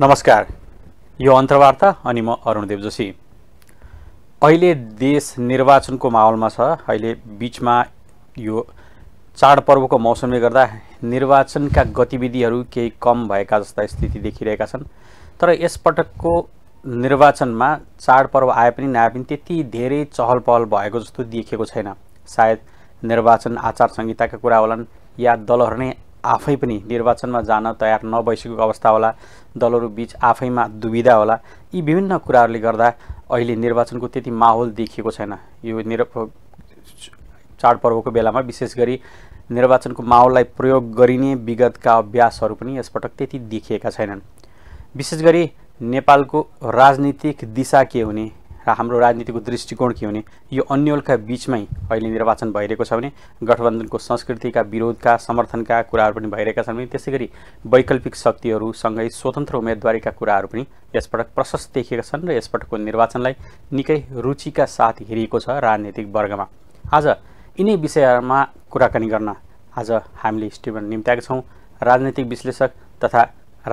नमस्कार यो अन्तर्वार्ता अनि म अरुणदेव जोशी अहिले देश निर्वाचनको माहौलमा छ अहिले बिचमा यो चाडपर्वको मौसमले गर्दा निर्वाचनका गतिविधिहरू केही कम भएका जस्ता स्थिति देखिरहेका छन् तर यसपटकको निर्वाचनमा चाडपर्व आए पनि नआए पनि त्यति धेरै चहल पहल भएको जस्तो देखिएको छैन सायद निर्वाचन आचार संहिताका कुरा होलान् या दलहरू नै आफै पनि निर्वाचनमा जान तयार नभइसकेको अवस्था होला दलहरू बिच आफैमा दुविधा होला यी विभिन्न कुराहरूले गर्दा अहिले निर्वाचनको त्यति माहौल देखिएको छैन यो निर चाडपर्वको बेलामा विशेष गरी निर्वाचनको माहौललाई प्रयोग गरिने विगतका अभ्यासहरू पनि यसपटक त्यति देखिएका छैनन् विशेष गरी नेपालको राजनीतिक दिशा के हुने र हाम्रो राजनीतिको दृष्टिकोण के भने यो अन्यलका बिचमै अहिले निर्वाचन भइरहेको छ भने गठबन्धनको संस्कृतिका विरोधका समर्थनका कुराहरू पनि भइरहेका छन् भने त्यसै गरी वैकल्पिक शक्तिहरूसँगै स्वतन्त्र उम्मेदवारीका कुराहरू पनि यसपटक प्रशस्त देखिएका छन् र यसपटकको निर्वाचनलाई निकै रुचिका साथ हेरिएको छ राजनीतिक वर्गमा आज यिनै विषयहरूमा कुराकानी गर्न आज हामीले स्टेबल निम्त्याएका छौँ राजनीतिक विश्लेषक तथा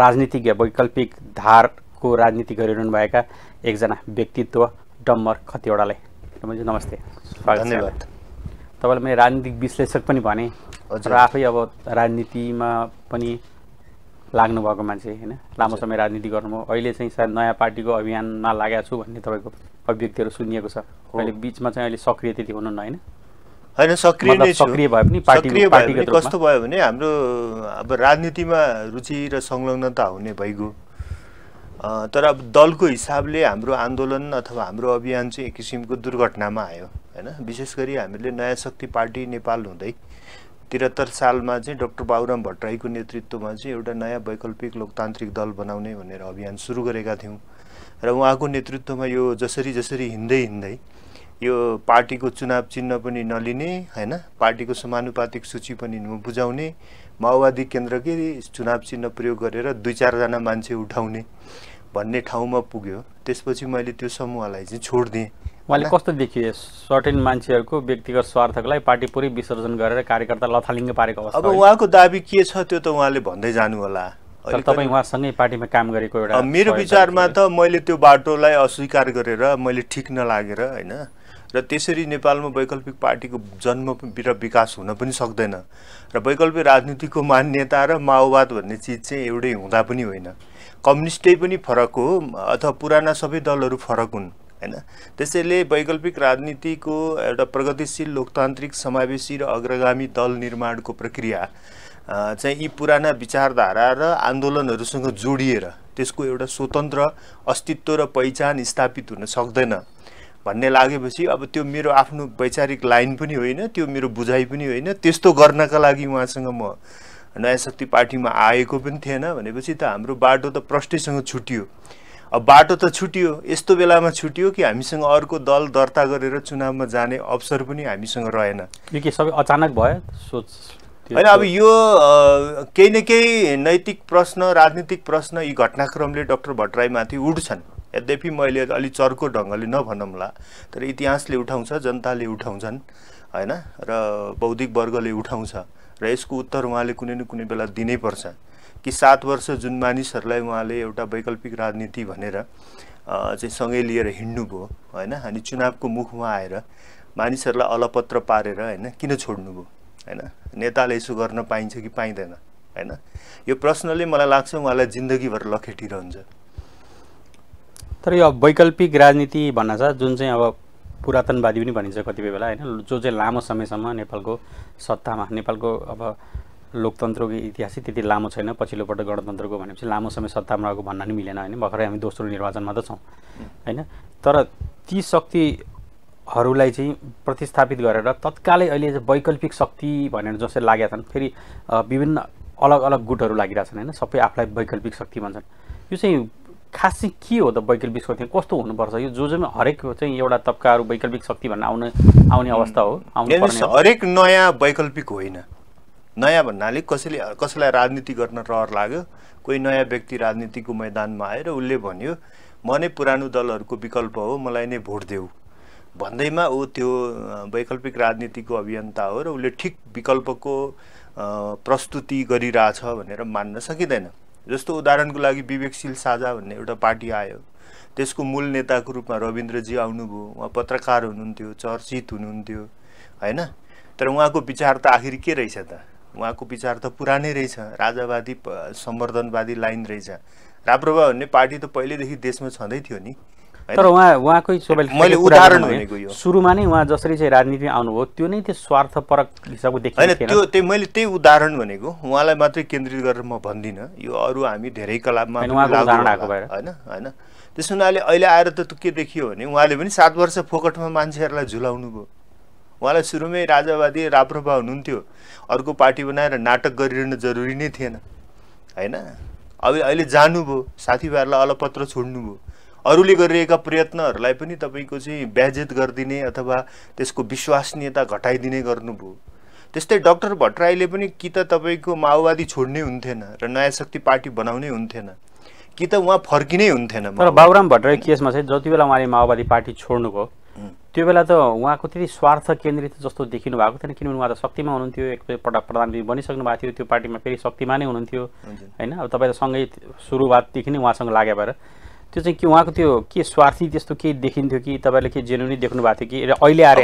राजनीतिज्ञ वैकल्पिक धारको राजनीति गरिरहनु भएका एकजना व्यक्तित्व डम्बर खतिवडालाई डम्बरजी नमस्ते धन्यवाद तपाईँलाई मैले राजनीतिक विश्लेषक पनि भने र आफै अब राजनीतिमा पनि लाग्नु भएको मान्छे होइन लामो समय राजनीति गर्नुभयो अहिले चाहिँ सायद नयाँ पार्टीको अभियानमा लागेको छु भन्ने तपाईँको अभिव्यक्तिहरू सुनिएको छ अहिले बिचमा चाहिँ अहिले सक्रिय त्यति हुनुहुन्न होइन होइन सक्रिय नै सक्रिय भए पनि सक्रिय भए कस्तो भयो भने हाम्रो अब राजनीतिमा रुचि र संलग्नता हुने भइगयो तर अब दलको हिसाबले हाम्रो आन्दोलन अथवा हाम्रो अभियान चाहिँ एक किसिमको दुर्घटनामा आयो होइन विशेष गरी हामीले नयाँ शक्ति पार्टी नेपाल हुँदै त्रिहत्तर सालमा चाहिँ डक्टर बाबुराम भट्टराईको नेतृत्वमा चाहिँ एउटा नयाँ वैकल्पिक लोकतान्त्रिक दल बनाउने भनेर अभियान सुरु गरेका थियौँ र उहाँको नेतृत्वमा यो जसरी जसरी हिँड्दै हिँड्दै यो पार्टीको चुनाव चिन्ह पनि नलिने होइन पार्टीको समानुपातिक सूची पनि नबुझाउने माओवादी केन्द्रकै चुनाव चिन्ह प्रयोग गरेर दुई चारजना मान्छे उठाउने भन्ने ठाउँमा पुग्यो त्यसपछि मैले त्यो समूहलाई चाहिँ छोडिदिएँ उहाँले कस्तो देखिए सर्टेन मान्छेहरूको व्यक्तिगत स्वार्थको लागि पार्टी पुरै विसर्जन गरेर कार्यकर्ता लथालिङ्ग पारेको अवस्था अब उहाँको दाबी के छ त्यो त उहाँले भन्दै जानु होला तपाईँ उहाँसँगै पार्टीमा काम गरेको एउटा मेरो विचारमा त मैले त्यो बाटोलाई अस्वीकार गरेर मैले ठिक नलागेर होइन र त्यसरी नेपालमा वैकल्पिक पार्टीको जन्म र विकास हुन पनि सक्दैन र वैकल्पिक राजनीतिको मान्यता र माओवाद भन्ने चिज चाहिँ एउटै हुँदा पनि होइन कम्युनिस्टै पनि फरक हो अथवा पुराना सबै दलहरू फरक हुन् होइन त्यसैले वैकल्पिक राजनीतिको एउटा प्रगतिशील लोकतान्त्रिक समावेशी र अग्रगामी दल निर्माणको प्रक्रिया चाहिँ यी पुराना विचारधारा र आन्दोलनहरूसँग जोडिएर त्यसको एउटा स्वतन्त्र अस्तित्व र पहिचान स्थापित हुन सक्दैन भन्ने लागेपछि अब त्यो मेरो आफ्नो वैचारिक लाइन पनि होइन त्यो मेरो बुझाइ पनि होइन त्यस्तो गर्नका लागि उहाँसँग म नयाँ शक्ति पार्टीमा आएको पनि थिएन भनेपछि त हाम्रो बाटो त प्रष्टैसँग छुटियो अब बाटो त छुटियो यस्तो बेलामा छुटियो कि हामीसँग अर्को दल दर्ता गरेर चुनावमा जाने अवसर पनि हामीसँग रहेन के सबै अचानक भयो सोच होइन अब यो केही न केही नैतिक प्रश्न राजनीतिक प्रश्न यी घटनाक्रमले डक्टर भट्टराईमाथि उठ्छन् यद्यपि मैले अलि चर्को ढङ्गले नभनौँला तर इतिहासले उठाउँछ जनताले उठाउँछन् होइन र बौद्धिक वर्गले उठाउँछ र यसको उत्तर उहाँले कुनै न कुनै बेला दिनैपर्छ कि सात वर्ष जुन मानिसहरूलाई उहाँले एउटा वैकल्पिक राजनीति भनेर चाहिँ सँगै लिएर हिँड्नुभयो होइन अनि चुनावको मुखमा आएर मानिसहरूलाई अलपत्र पारेर होइन किन छोड्नुभयो होइन नेताले यसो गर्न पाइन्छ कि पाइँदैन होइन यो प्रश्नले मलाई लाग्छ उहाँलाई जिन्दगीभर लखेटिरहन्छ तर यो वैकल्पिक राजनीति भन्न छ जुन चाहिँ अब पुरातनवादी पनि भनिन्छ कतिपय बेला होइन जो चाहिँ लामो समयसम्म नेपालको सत्तामा नेपालको अब लोकतन्त्रको इतिहास त्यति लामो छैन पछिल्लोपल्ट गणतन्त्रको भनेपछि लामो समय सत्तामा रहेको भन्न पनि मिलेन होइन भर्खरै हामी दोस्रो निर्वाचनमा त छौँ होइन तर ती शक्तिहरूलाई चाहिँ प्रतिस्थापित गरेर तत्कालै अहिले वैकल्पिक शक्ति भनेर जसले लागेका छन् फेरि विभिन्न अलग अलग गुटहरू लागिरहेछन् होइन सबै आफूलाई वैकल्पिक शक्ति भन्छन् यो चाहिँ खासै के हो त वैकल्पिक शक्ति कस्तो हुनुपर्छ यो जो जोमा हरेक चाहिँ एउटा तबकाहरू वैकल्पिक शक्ति भन्ने आउने आउने अवस्था हो हरेक नयाँ वैकल्पिक होइन नयाँ भन्नाले कसैले कसैलाई राजनीति गर्न रहर लाग्यो कोही नयाँ व्यक्ति राजनीतिको मैदानमा आयो र उसले भन्यो म नै पुरानो दलहरूको विकल्प हो मलाई नै भोट देऊ भन्दैमा ऊ त्यो वैकल्पिक राजनीतिको अभियन्ता हो र उसले ठिक विकल्पको प्रस्तुति गरिरहेछ भनेर मान्न सकिँदैन जस्तो उदाहरणको लागि विवेकशील साझा भन्ने एउटा पार्टी आयो त्यसको मूल नेताको रूपमा रविन्द्रजी आउनुभयो उहाँ पत्रकार हुनुहुन्थ्यो चर्चित हुनुहुन्थ्यो होइन तर उहाँको विचार त आखिर के रहेछ त उहाँको विचार त पुरानै रहेछ राजावादी सम्वर्धनवादी लाइन रहेछ राप्रभा भन्ने पार्टी त पहिल्यैदेखि देशमा छँदै थियो नि तर उहाँ उहाँकै सबैले मैले उदाहरण भनेको यो सुरुमा नै उहाँ जसरी चाहिँ राजनीतिमा आउनुभयो त्यो नै त्यो स्वार्थपरक हिसाबको देखियो होइन त्यो त्यही मैले त्यही उदाहरण भनेको उहाँलाई मात्रै केन्द्रित गरेर म भन्दिनँ यो अरू हामी धेरै भएर होइन होइन त्यस हुनाले अहिले आएर त के देखियो भने उहाँले पनि सात वर्ष फोकटमा मान्छेहरूलाई झुलाउनु भयो उहाँलाई सुरुमै राजावादी राप्रपा हुनुहुन्थ्यो अर्को पार्टी बनाएर नाटक गरिरहनु जरुरी नै थिएन होइन अब अहिले जानुभयो साथीभाइहरूलाई अलपत्र छोड्नुभयो अरूले गरिरहेका प्रयत्नहरूलाई पनि तपाईँको चाहिँ ब्याजेत गरिदिने अथवा त्यसको विश्वसनीयता घटाइदिने गर्नुभयो त्यस्तै डक्टर भट्टराईले पनि कि त तपाईँको माओवादी छोड्ने हुन्थेन र नयाँ शक्ति पार्टी बनाउने हुन्थेन कि त उहाँ फर्किनै हुन्थेन तर बाबुराम भट्टराई केसमा चाहिँ जति बेला उहाँले माओवादी पार्टी छोड्नुभयो त्यो बेला त उहाँको त्यति स्वार्थ केन्द्रित जस्तो देखिनु भएको थिएन किनभने उहाँ त शक्तिमा हुनुहुन्थ्यो एकपल्ट प्रधानमन्त्री बनिसक्नु भएको थियो त्यो पार्टीमा फेरि शक्तिमा नै हुनुहुन्थ्यो होइन अब तपाईँ त सँगै सुरुवातदेखि नै उहाँसँग लागे भएर त्यो चाहिँ के उहाँको त्यो के स्वार्थी त्यस्तो केही देखिन्थ्यो कि तपाईँले के जेन्युनली देख्नु भएको थियो कि अहिले आएर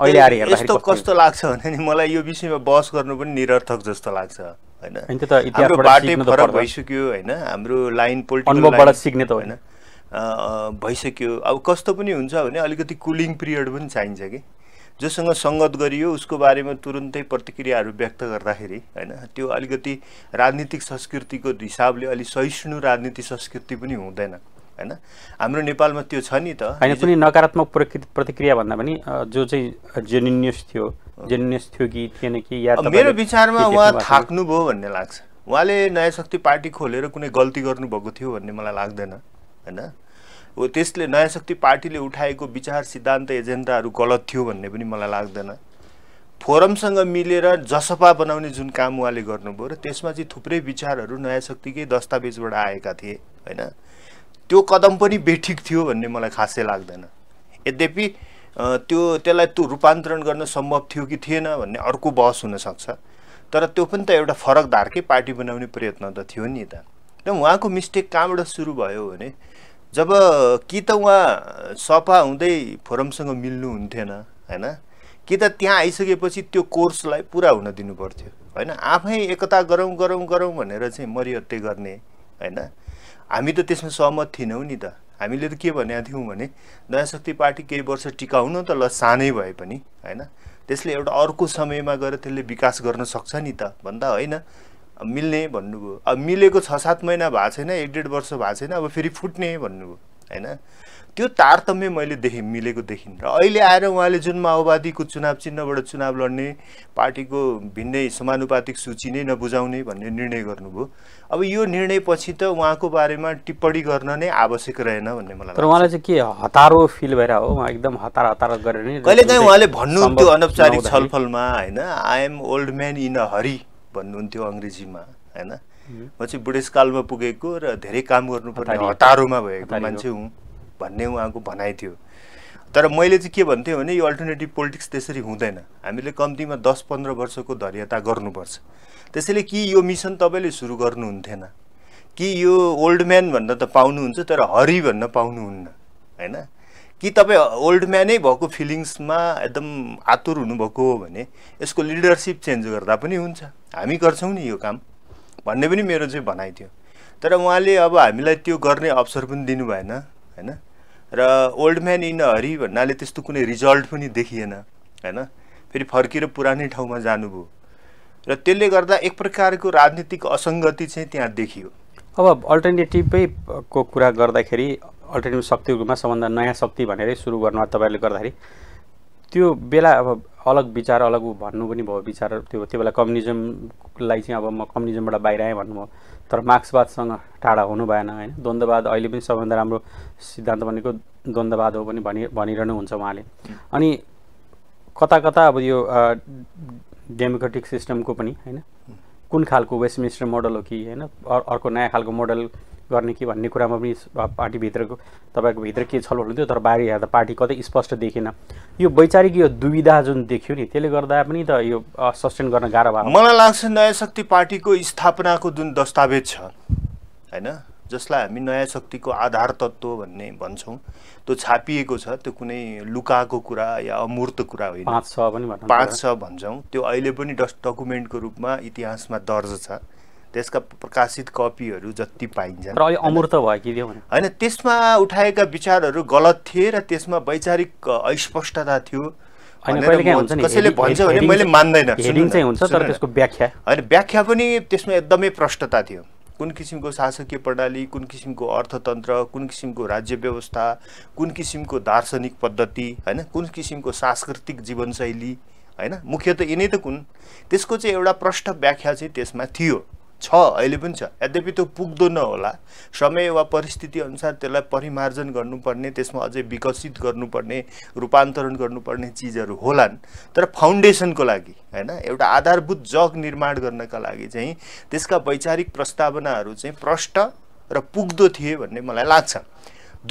अहिले आएर यस्तो कस्तो लाग्छ भने नि मलाई यो विषयमा बहस गर्नु पनि निरर्थक जस्तो लाग्छ होइन हाम्रो बाटै फरक भइसक्यो होइन हाम्रो लाइन पोलिटिकल सिक्ने त होइन भइसक्यो अब कस्तो पनि हुन्छ भने अलिकति कुलिङ पिरियड पनि चाहिन्छ कि जोसँग सङ्गत गरियो उसको बारेमा तुरुन्तै प्रतिक्रियाहरू व्यक्त गर्दाखेरि होइन त्यो अलिकति राजनीतिक संस्कृतिको हिसाबले अलिक सहिष्णु राजनीति संस्कृति पनि हुँदैन होइन हाम्रो नेपालमा त्यो छ नि त होइन कुनै नकारात्मक प्रकृति प्रतिक्रिया भन्दा पनि जो चाहिँ जेन्युनियस थियो जेन्युनियस थियो कि थिएन कि या मेरो विचारमा उहाँ थाक्नुभयो भन्ने लाग्छ उहाँले नयाँ शक्ति पार्टी खोलेर कुनै गल्ती गर्नुभएको थियो भन्ने मलाई लाग्दैन होइन हो त्यसले नयाँ शक्ति पार्टीले उठाएको विचार सिद्धान्त एजेन्डाहरू गलत थियो भन्ने पनि मलाई लाग्दैन फोरमसँग मिलेर जसपा बनाउने जुन काम उहाँले गर्नुभयो र त्यसमा चाहिँ थुप्रै विचारहरू नयाँ शक्तिकै दस्तावेजबाट आएका थिए होइन त्यो कदम पनि बेठिक थियो भन्ने मलाई खासै लाग्दैन यद्यपि त्यो त्यसलाई त्यो रूपान्तरण गर्न सम्भव थियो कि थिएन भन्ने अर्को बहस हुनसक्छ तर त्यो पनि त एउटा फरक धारकै पार्टी बनाउने प्रयत्न त थियो नि त र उहाँको मिस्टेक कहाँबाट सुरु भयो भने जब कि त उहाँ सफा हुँदै फोरमसँग मिल्नु हुन्थेन होइन कि त त्यहाँ आइसकेपछि त्यो कोर्सलाई पुरा हुन दिनु पर्थ्यो होइन आफै एकता गरौँ गरौँ गरौँ भनेर चाहिँ मरिहत्ते गर्ने होइन हामी त त्यसमा सहमत थिएनौँ नि त हामीले त के भनेका थियौँ भने नयाँ शक्ति पार्टी केही वर्ष टिकाउन त ल सानै भए पनि होइन त्यसले एउटा अर्को समयमा गएर त्यसले विकास गर्न सक्छ नि त भन्दा होइन मिल्ने भन्नुभयो अब मिलेको छ सात महिना भएको छैन एक डेढ वर्ष भएको छैन अब फेरि फुट्ने भन्नुभयो होइन त्यो तारतम्य मैले देखेँ मिलेको देखिन् र अहिले आएर उहाँले जुन माओवादीको चुनाव चिन्हबाट चुनाव लड्ने पार्टीको भिन्नै समानुपातिक सूची नै नबुझाउने भन्ने निर्णय गर्नुभयो अब यो निर्णयपछि त उहाँको बारेमा टिप्पणी गर्न नै आवश्यक रहेन भन्ने मलाई तर उहाँलाई चाहिँ के हतारो फिल भएर हो उहाँ एकदम हतार हतार गरेर कहिलेकाहीँ उहाँले भन्नु त्यो अनौपचारिक छलफलमा होइन I am old man in a hurry भन्नुहुन्थ्यो अङ्ग्रेजीमा होइन म चाहिँ बुढेसकालमा पुगेको र धेरै काम गर्नुपर्ने हतारोमा भएको मान्छे हुँ भन्ने उहाँको भनाइ थियो तर मैले चाहिँ के भन्थेँ भने यो अल्टरनेटिभ पोलिटिक्स त्यसरी हुँदैन हामीले कम्तीमा दस पन्ध्र वर्षको धैर्यता गर्नुपर्छ त्यसैले कि यो मिसन तपाईँले सुरु गर्नुहुन्थेन कि यो ओल्ड म्यान भन्न त पाउनुहुन्छ तर हरि भन्न पाउनुहुन्न होइन कि तपाईँ ओल्ड म्यानै भएको फिलिङ्समा एकदम आतुर हुनुभएको हो भने यसको लिडरसिप चेन्ज गर्दा पनि हुन्छ हामी गर्छौँ नि यो काम भन्ने पनि मेरो चाहिँ भनाइ थियो तर उहाँले अब हामीलाई त्यो गर्ने अवसर पनि दिनु भएन होइन र ओल्ड म्यान इन हरि भन्नाले त्यस्तो कुनै रिजल्ट पनि देखिएन होइन फेरि फर्किएर पुरानै ठाउँमा जानुभयो र त्यसले गर्दा एक प्रकारको राजनीतिक असङ्गति चाहिँ त्यहाँ देखियो अब को कुरा गर्दाखेरि अल्टरनेटिभ शक्तिको रूपमा सबभन्दा नयाँ शक्ति भनेरै सुरु गर्नु तपाईँहरूले गर्दाखेरि त्यो बेला अब अलग विचार अलग भन्नु पनि भयो विचार त्यो त्यो बेला कम्युनिजमलाई चाहिँ अब म कम्युनिजमबाट बाहिर आएँ भन्नुभयो तर मार्क्सवादसँग टाढा हुनु भएन होइन द्वन्द्ववाद अहिले पनि सबभन्दा राम्रो सिद्धान्त भनेको द्वन्द्ववाद हो पनि भनि भनिरहनुहुन्छ उहाँले अनि कता कता अब यो डेमोक्रेटिक सिस्टमको पनि होइन कुन खालको मिनिस्टर मोडल हो कि होइन अर्को नयाँ खालको मोडल गर्ने कि भन्ने कुरामा पनि पार्टीभित्रको तपाईँको भित्र के छलफल हुन्थ्यो तर बाहिर हेर्दा पार्टी कतै स्पष्ट देखेन यो वैचारिक यो दुविधा जुन देखियो नि त्यसले गर्दा पनि त यो सस्टेन गर्न गाह्रो भयो मलाई लाग्छ नयाँ शक्ति पार्टीको स्थापनाको जुन दस्तावेज छ होइन जसलाई हामी नयाँ शक्तिको आधार तत्त्व भन्ने भन्छौँ त्यो छापिएको छ त्यो कुनै लुकाको कुरा या अमूर्त कुरा होइन पाँच छ भन्छौँ त्यो अहिले पनि डकुमेन्टको रूपमा इतिहासमा दर्ज छ त्यसका प्रकाशित कपीहरू जति पाइन्छ अमूर्त भयो कि होइन त्यसमा उठाएका विचारहरू गलत थिए र त्यसमा वैचारिक अस्पष्टता थियो कसैले भन्छ भने मैले मान्दैन होइन व्याख्या पनि त्यसमा एकदमै प्रष्टता थियो कुन किसिमको शासकीय प्रणाली कुन किसिमको अर्थतन्त्र कुन किसिमको राज्य व्यवस्था कुन किसिमको दार्शनिक पद्धति होइन कुन किसिमको सांस्कृतिक जीवनशैली होइन मुख्य त यिनै त कुन त्यसको चाहिँ एउटा प्रष्ट व्याख्या चाहिँ त्यसमा थियो छ अहिले पनि छ यद्यपि त्यो पुग्दो नहोला समय वा परिस्थिति अनुसार त्यसलाई परिमार्जन गर्नुपर्ने त्यसमा अझै विकसित गर्नुपर्ने रूपान्तरण गर्नुपर्ने चिजहरू होलान् तर फाउन्डेसनको लागि होइन एउटा आधारभूत जग निर्माण गर्नका लागि चाहिँ त्यसका वैचारिक प्रस्तावनाहरू चाहिँ प्रष्ट र पुग्दो थिए भन्ने मलाई लाग्छ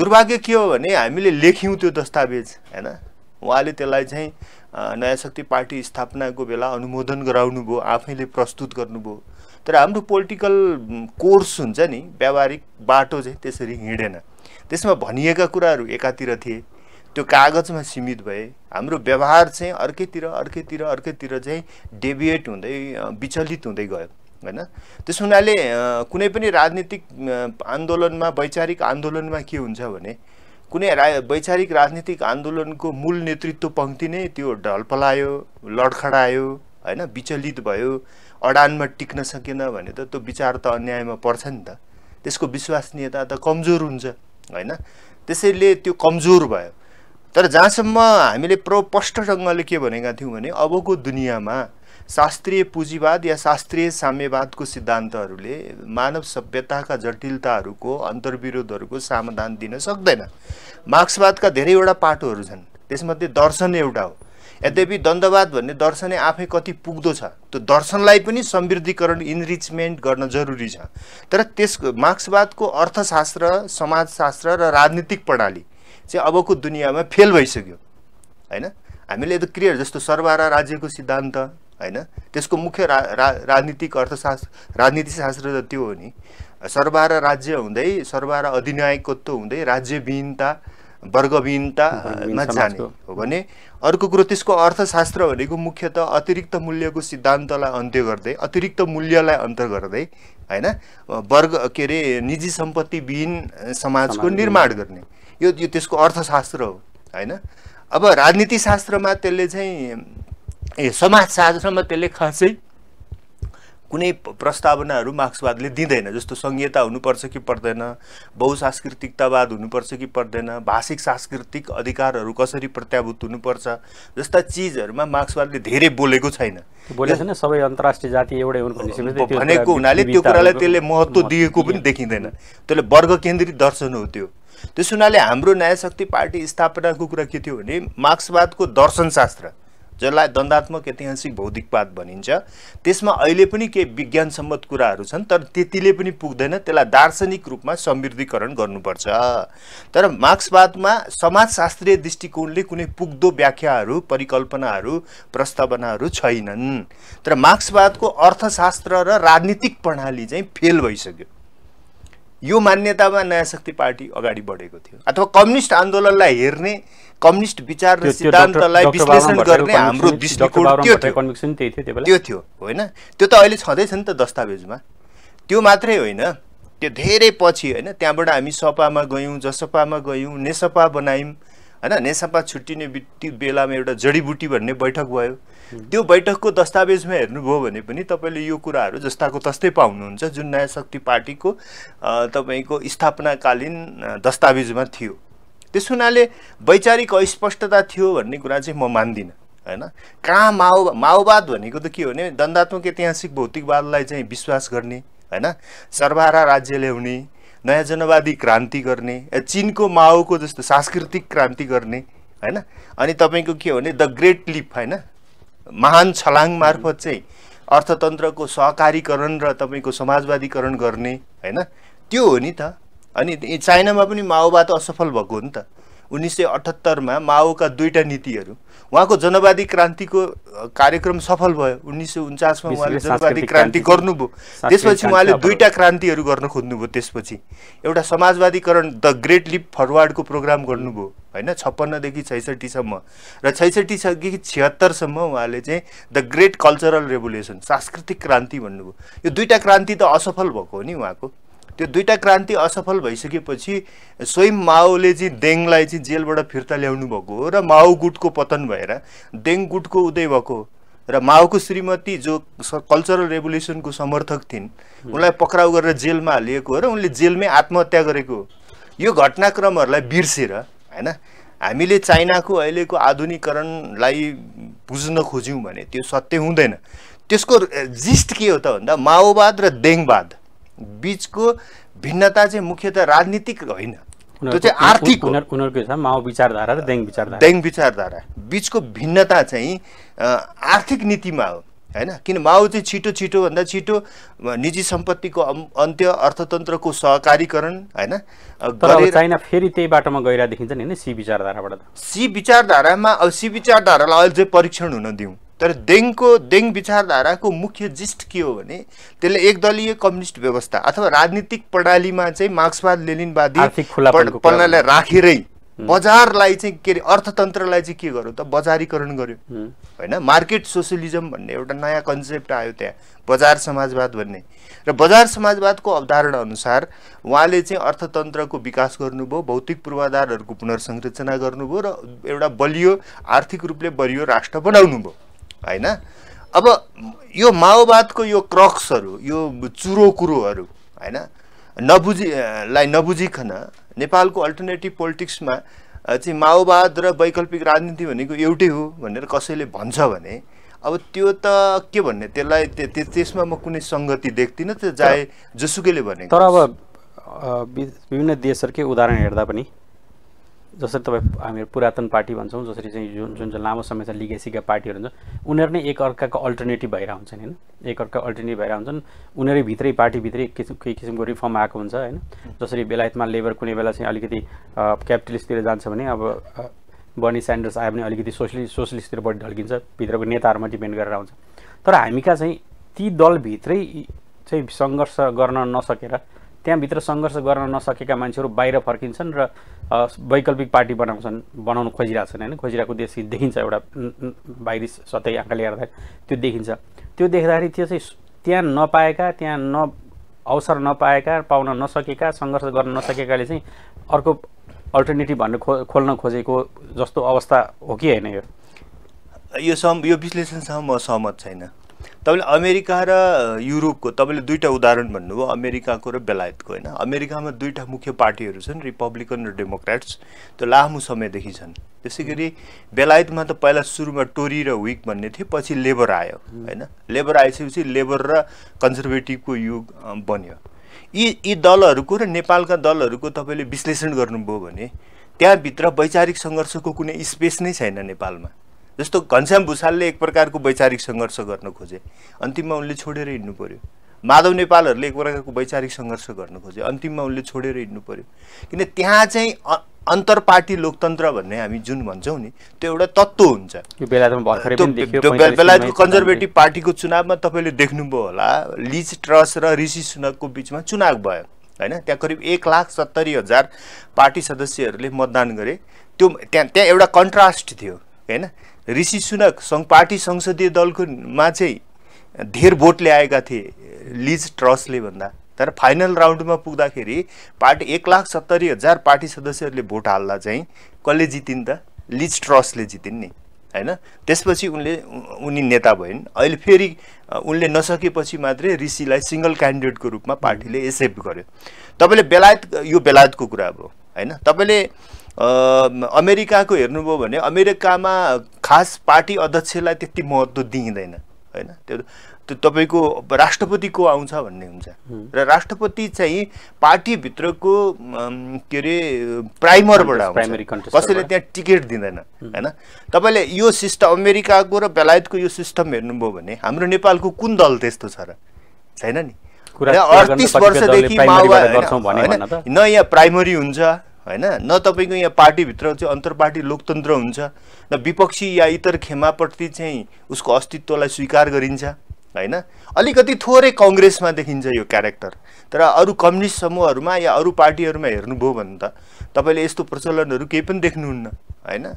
दुर्भाग्य के हो भने हामीले लेख्यौँ त्यो दस्तावेज होइन उहाँले त्यसलाई चाहिँ नयाँ शक्ति पार्टी स्थापनाको बेला अनुमोदन गराउनुभयो आफैले प्रस्तुत गर्नुभयो तर हाम्रो पोलिटिकल कोर्स हुन्छ नि व्यावहारिक बाटो चाहिँ त्यसरी हिँडेन त्यसमा भनिएका कुराहरू एकातिर थिए त्यो कागजमा सीमित भए हाम्रो व्यवहार चाहिँ अर्कैतिर अर्कैतिर अर्कैतिर चाहिँ डेभिएट हुँदै विचलित हुँदै गयो होइन त्यस हुनाले कुनै पनि राजनीतिक आन्दोलनमा वैचारिक आन्दोलनमा के हुन्छ भने कुनै रा वैचारिक राजनीतिक आन्दोलनको मूल नेतृत्व पङ्क्ति नै त्यो ढलपलायो लडखडायो होइन विचलित भयो अडानमा टिक्न सकेन भने त त्यो विचार त अन्यायमा पर्छ नि त त्यसको विश्वसनीयता त कमजोर हुन्छ होइन त्यसैले त्यो कमजोर भयो तर जहाँसम्म हामीले प्रपष्ट ढङ्गले के भनेका थियौँ भने अबको दुनियाँमा शास्त्रीय पुँजीवाद या शास्त्रीय साम्यवादको सिद्धान्तहरूले मानव सभ्यताका जटिलताहरूको अन्तर्विरोधहरूको समाधान दिन सक्दैन मार्क्सवादका धेरैवटा पाटोहरू छन् त्यसमध्ये दर्शन एउटा हो यद्यपि दण्डवाद भन्ने दर्शनै आफै कति पुग्दो छ त्यो दर्शनलाई पनि समृद्धिकरण इन्रिचमेन्ट गर्न जरुरी छ तर त्यसको मार्क्सवादको अर्थशास्त्र समाजशास्त्र र राजनीतिक प्रणाली चाहिँ अबको दुनियाँमा फेल भइसक्यो होइन हामीले यो क्रियर जस्तो सर्वारा राज्यको सिद्धान्त होइन त्यसको मुख्य रा, रा राजनीतिक अर्थशास्त्र राजनीतिशास्त्र त त्यो हो नि सर्वारा राज्य हुँदै सर्वारा अधिनायकत्व हुँदै राज्यविहीनता वर्गविहीनतामा जाने हो भने अर्को कुरो त्यसको अर्थशास्त्र भनेको मुख्यत अतिरिक्त मूल्यको सिद्धान्तलाई अन्त्य गर्दै अतिरिक्त मूल्यलाई अन्त्य गर्दै होइन वर्ग के अरे निजी सम्पत्तिविहीन समाजको निर्माण गर्ने यो यो त्यसको अर्थशास्त्र हो होइन अब राजनीतिशास्त्रमा त्यसले चाहिँ ए समाजशास्त्रमा त्यसले खासै कुनै प्रस्तावनाहरू मार्क्सवादले दिँदैन जस्तो सङ्घीयता हुनुपर्छ कि पर्दैन बहुसांस्कृतिकतावाद हुनुपर्छ कि पर्दैन भाषिक सांस्कृतिक अधिकारहरू कसरी प्रत्याभूत हुनुपर्छ जस्ता चिजहरूमा मार्क्सवादले धेरै बोलेको छैन सबै अन्तर्राष्ट्रिय जाति एउटै भनेको हुनाले त्यो कुरालाई त्यसले महत्त्व दिएको पनि देखिँदैन त्यसले वर्ग केन्द्रित दर्शन हो त्यो त्यस हुनाले हाम्रो न्याय शक्ति पार्टी स्थापनाको कुरा के थियो भने मार्क्सवादको दर्शनशास्त्र जसलाई दण्डात्मक ऐतिहासिक भौतिकवाद भनिन्छ त्यसमा अहिले पनि केही विज्ञानसम्मत कुराहरू छन् तर त्यतिले पनि पुग्दैन त्यसलाई दार्शनिक रूपमा समृद्धिकरण गर्नुपर्छ तर मार्क्सवादमा समाजशास्त्रीय दृष्टिकोणले कुनै पुग्दो व्याख्याहरू परिकल्पनाहरू प्रस्तावनाहरू छैनन् तर मार्क्सवादको अर्थशास्त्र र राजनीतिक प्रणाली चाहिँ फेल भइसक्यो यो मान्यतामा नयाँ शक्ति पार्टी अगाडि बढेको थियो अथवा कम्युनिस्ट आन्दोलनलाई हेर्ने कम्युनिस्ट विचार र सिद्धान्तलाई विश्लेषण गर्ने हाम्रो दृष्टिकोण त्यो थियो त्यो थियो होइन त्यो त अहिले छँदैछ नि त दस्तावेजमा त्यो मात्रै होइन त्यो धेरै पछि होइन त्यहाँबाट हामी सपामा गयौँ जसपामा गयौँ नेसपा बनायौँ होइन नेसपा छुट्टिने बित्ति बेलामा एउटा जडीबुटी भन्ने बैठक भयो त्यो बैठकको दस्तावेजमा हेर्नुभयो भने पनि तपाईँले यो कुराहरू जस्ताको तस्तै पाउनुहुन्छ जुन नयाँ शक्ति पार्टीको तपाईँको स्थापनाकालीन दस्तावेजमा थियो त्यस हुनाले वैचारिक अस्पष्टता थियो भन्ने कुरा चाहिँ म मान्दिनँ होइन कहाँ माओ माओवाद भनेको त के हो भने दण्डात्मक ऐतिहासिक भौतिकवादलाई चाहिँ विश्वास गर्ने होइन सर्वहारा राज्य ल्याउने नयाँ जनवादी क्रान्ति गर्ने चिनको माओको जस्तो सांस्कृतिक क्रान्ति गर्ने होइन अनि तपाईँको के हो भने द ग्रेट लिप होइन महान छलाङ मार्फत चाहिँ अर्थतन्त्रको सहकारीकरण र तपाईँको समाजवादीकरण गर्ने होइन त्यो हो नि त अनि चाइनामा पनि माओवाद असफल भएको हो नि त उन्नाइस सय अठहत्तरमा माओका दुईवटा नीतिहरू उहाँको जनवादी क्रान्तिको कार्यक्रम सफल भयो उन्नाइस सय उन्चासमा उहाँले जनवादी क्रान्ति गर्नुभयो त्यसपछि उहाँले दुईवटा क्रान्तिहरू गर्न खोज्नुभयो त्यसपछि एउटा समाजवादीकरण द ग्रेट लिप फरवार्डको प्रोग्राम गर्नुभयो होइन छप्पन्नदेखि छैसठीसम्म र छैसठीदेखि छिहत्तरसम्म उहाँले चाहिँ द ग्रेट कल्चरल रेभोल्युसन सांस्कृतिक क्रान्ति भन्नुभयो यो दुईवटा क्रान्ति त असफल भएको हो नि उहाँको त्यो दुईवटा क्रान्ति असफल भइसकेपछि स्वयं माओले चाहिँ देङलाई चाहिँ जेलबाट फिर्ता ल्याउनु भएको हो र माओ गुटको पतन भएर देङ गुटको उदय भएको र माओको श्रीमती जो कल्चरल रेभोल्युसनको समर्थक थिइन् उनलाई पक्राउ गरेर जेलमा हालिएको हो र उनले जेलमै आत्महत्या गरेको यो घटनाक्रमहरूलाई बिर्सेर होइन हामीले चाइनाको अहिलेको आधुनिकरणलाई बुझ्न खोज्यौँ भने त्यो सत्य हुँदैन त्यसको जिस्ट के हो त भन्दा माओवाद र देङवाद बिचको भिन्नता चाहिँ मुख्यतः राजनीतिक होइन त्यो चाहिँ आर्थिक उनीहरूको छ माओ विचारधारा र देङ विचारधारा देङ विचारधारा बिचको भिन्नता चाहिँ आर्थिक नीतिमा हो होइन किन माओ चाहिँ छिटो छिटोभन्दा छिटो निजी सम्पत्तिको अन्त्य अर्थतन्त्रको सहकारीकरण होइन चाइना फेरि त्यही बाटोमा गइरहेको देखिन्छ नि सी विचारधाराबाट सी विचारधारामा अब सी विचारधारालाई अहिले चाहिँ परीक्षण हुन दिउँ तर देङको देङ विचारधाराको मुख्य जिस्ट के हो भने त्यसले एकदलीय कम्युनिस्ट व्यवस्था अथवा राजनीतिक प्रणालीमा चाहिँ मार्क्सवाद लेनिनवादी प्रणालीलाई राखेरै बजारलाई चाहिँ के अरे अर्थतन्त्रलाई चाहिँ के गर्यो त बजारीकरण गर्यो होइन मार्केट सोसियलिजम भन्ने एउटा नयाँ कन्सेप्ट आयो त्यहाँ बजार समाजवाद भन्ने र बजार समाजवादको अवधारणा अनुसार उहाँले चाहिँ अर्थतन्त्रको विकास गर्नुभयो भौतिक पूर्वाधारहरूको पुनर्संरचना गर्नुभयो र एउटा बलियो आर्थिक रूपले बलियो राष्ट्र बनाउनु भयो होइन अब यो माओवादको यो क्रक्सहरू यो चुरो कुरोहरू होइन नबुझीलाई नबुझिकन नेपालको अल्टरनेटिभ पोलिटिक्समा चाहिँ माओवाद र वैकल्पिक राजनीति भनेको एउटै हो भनेर कसैले भन्छ भने अब त्यो त के भन्ने त्यसलाई त्यसमा म कुनै सङ्गति देख्दिनँ त्यो चाहे जोसुकैले भने तर अब विभिन्न देशहरूकै उदाहरण हेर्दा पनि जसरी तपाईँ हामीहरू पुरातन पार्टी भन्छौँ जसरी चाहिँ जुन जुन चाहिँ लामो समयसम्म लिगेसीका पार्टीहरू हुन्छ उनीहरू नै एक अर्काको अल्टरनेटिभ भएर हुन्छन् होइन एक अर्का अल्टरनेटिभ भएर हुन्छन् उनीहरू भित्रै पार्टीभित्रै किसिम केही किसिमको रिफर्म आएको हुन्छ होइन जसरी बेलायतमा लेबर कुनै बेला चाहिँ अलिकति क्यापिटलिस्टतिर जान्छ भने अब बर्नी स्यान्डर्स आयो भने अलिकति सोसलिस्ट सोसलिस्टतिर बढी ढल्किन्छ भित्रको नेताहरूमा डिपेन्ड गरेर आउँछ तर हामीका चाहिँ ती दलभित्रै चाहिँ सङ्घर्ष गर्न नसकेर त्यहाँभित्र सङ्घर्ष गर्न नसकेका मान्छेहरू बाहिर फर्किन्छन् र वैकल्पिक पार्टी बनाउँछन् बनाउन खोजिरहेको छन् होइन खोजिरहेको देश देखिन्छ एउटा बाहिरी सतै आँखाले हेर्दाखेरि त्यो देखिन्छ त्यो देख्दाखेरि त्यो चाहिँ त्यहाँ नपाएका त्यहाँ न अवसर नपाएका पाउन नसकेका सङ्घर्ष गर्न नसकेकाले चाहिँ अर्को अल्टरनेटिभ भनेर खो खोल्न खोजेको जस्तो अवस्था हो कि होइन यो यो सम यो विश्लेषणसम्म म सहमत छैन तपाईँले अमेरिका र युरोपको तपाईँले दुईवटा उदाहरण भन्नुभयो अमेरिकाको र बेलायतको होइन अमेरिकामा दुईवटा मुख्य पार्टीहरू छन् रिपब्लिकन र डेमोक्रेट्स त्यो लामो समयदेखि छन् त्यसै गरी बेलायतमा त पहिला सुरुमा टोरी र विक भन्ने थियो पछि लेबर आयो होइन लेबर आइसकेपछि लेबर र कन्जर्भेटिभको युग बन्यो यी यी दलहरूको र नेपालका दलहरूको तपाईँले विश्लेषण गर्नुभयो भने त्यहाँभित्र वैचारिक सङ्घर्षको कुनै स्पेस नै छैन नेपालमा जस्तो घनश्याम भूषालले एक प्रकारको वैचारिक सङ्घर्ष गर्न खोजे अन्तिममा उनले छोडेर हिँड्नु पर्यो माधव नेपालहरूले एक प्रकारको वैचारिक सङ्घर्ष गर्न खोजे अन्तिममा उनले छोडेर हिँड्नु पर्यो किन त्यहाँ चाहिँ अन्तर पार्टी लोकतन्त्र भन्ने हामी जुन भन्छौँ नि त्यो एउटा तत्त्व हुन्छ त्यो बेलायतको कन्जर्भेटिभ पार्टीको चुनावमा तपाईँले देख्नुभयो होला लिज ट्रस र ऋषि सुनकको बिचमा चुनाव भयो होइन त्यहाँ करिब एक लाख सत्तरी हजार पार्टी सदस्यहरूले मतदान गरे त्यो त्यहाँ त्यहाँ एउटा कन्ट्रास्ट थियो होइन ऋषि सुनक सङ्घ पार्टी संसदीय दलकोमा चाहिँ धेर भोट ल्याएका थिए लिज ट्रस्टले भन्दा तर फाइनल राउन्डमा पुग्दाखेरि पार्टी एक लाख सत्तरी हजार पार्टी सदस्यहरूले भोट हाल्दा चाहिँ कसले जितिन् त लिज ट्रस्टले जितिन् नि होइन त्यसपछि उनले उनी नेता भइन् अहिले फेरि उनले नसकेपछि मात्रै ऋषिलाई सिङ्गल क्यान्डिडेटको रूपमा पार्टीले एक्सेप्ट गर्यो तपाईँले बेलायत यो बेलायतको कुरा अब होइन तपाईँले अमेरिकाको हेर्नुभयो भने अमेरिकामा खास पार्टी अध्यक्षलाई त्यति महत्त्व दिइँदैन होइन त्यो त्यो तपाईँको राष्ट्रपतिको आउँछ भन्ने हुन्छ र राष्ट्रपति चाहिँ पार्टीभित्रको के अरे प्राइमरबाट आउँछ कसैले त्यहाँ टिकट दिँदैन होइन तपाईँले यो सिस्टम अमेरिकाको र बेलायतको यो सिस्टम हेर्नुभयो भने हाम्रो नेपालको कुन दल त्यस्तो छ र छैन नि अडतिस वर्षदेखि न यहाँ प्राइमरी हुन्छ होइन न तपाईँको यहाँ पार्टीभित्र चाहिँ अन्तर्पार्टी लोकतन्त्र हुन्छ न विपक्षी या इतर खेमाप्रति चाहिँ उसको अस्तित्वलाई स्वीकार गरिन्छ होइन अलिकति थोरै कङ्ग्रेसमा देखिन्छ यो क्यारेक्टर तर अरू कम्युनिस्ट समूहहरूमा या अरू पार्टीहरूमा हेर्नुभयो भने त तपाईँले यस्तो प्रचलनहरू केही पनि देख्नुहुन्न होइन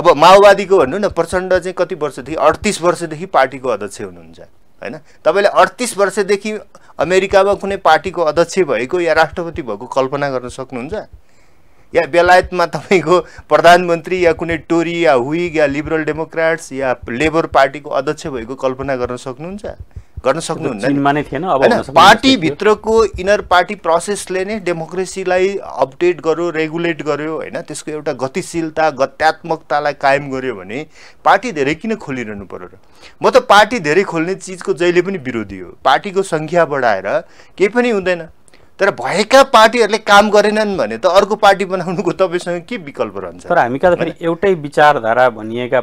अब माओवादीको भन्नु न प्रचण्ड चाहिँ कति वर्षदेखि अडतिस वर्षदेखि पार्टीको अध्यक्ष हुनुहुन्छ होइन तपाईँले अडतिस वर्षदेखि अमेरिकामा कुनै पार्टीको अध्यक्ष भएको या राष्ट्रपति भएको कल्पना गर्न सक्नुहुन्छ या बेलायतमा तपाईँको प्रधानमन्त्री या कुनै टोरी या हुइग या लिबरल डेमोक्राट्स या लेबर पार्टीको अध्यक्ष भएको कल्पना गर्न सक्नुहुन्छ गर्न सक्नुहुन्न पार्टीभित्रको इनर पार्टी प्रोसेसले नै डेमोक्रेसीलाई अपडेट गर्यो रेगुलेट गर्यो होइन त्यसको एउटा गतिशीलता गत्यात्मकतालाई कायम गर्यो भने पार्टी धेरै किन खोलिरहनु पर्यो र म त पार्टी धेरै खोल्ने चिजको जहिले पनि विरोधी हो पार्टीको सङ्ख्या बढाएर केही पनि हुँदैन तर भएका पार्टीहरूले काम गरेनन् भने त अर्को पार्टी बनाउनुको तपाईँसँग के विकल्प रहन्छ तर हामी कहाँ फेरि एउटै विचारधारा भनिएका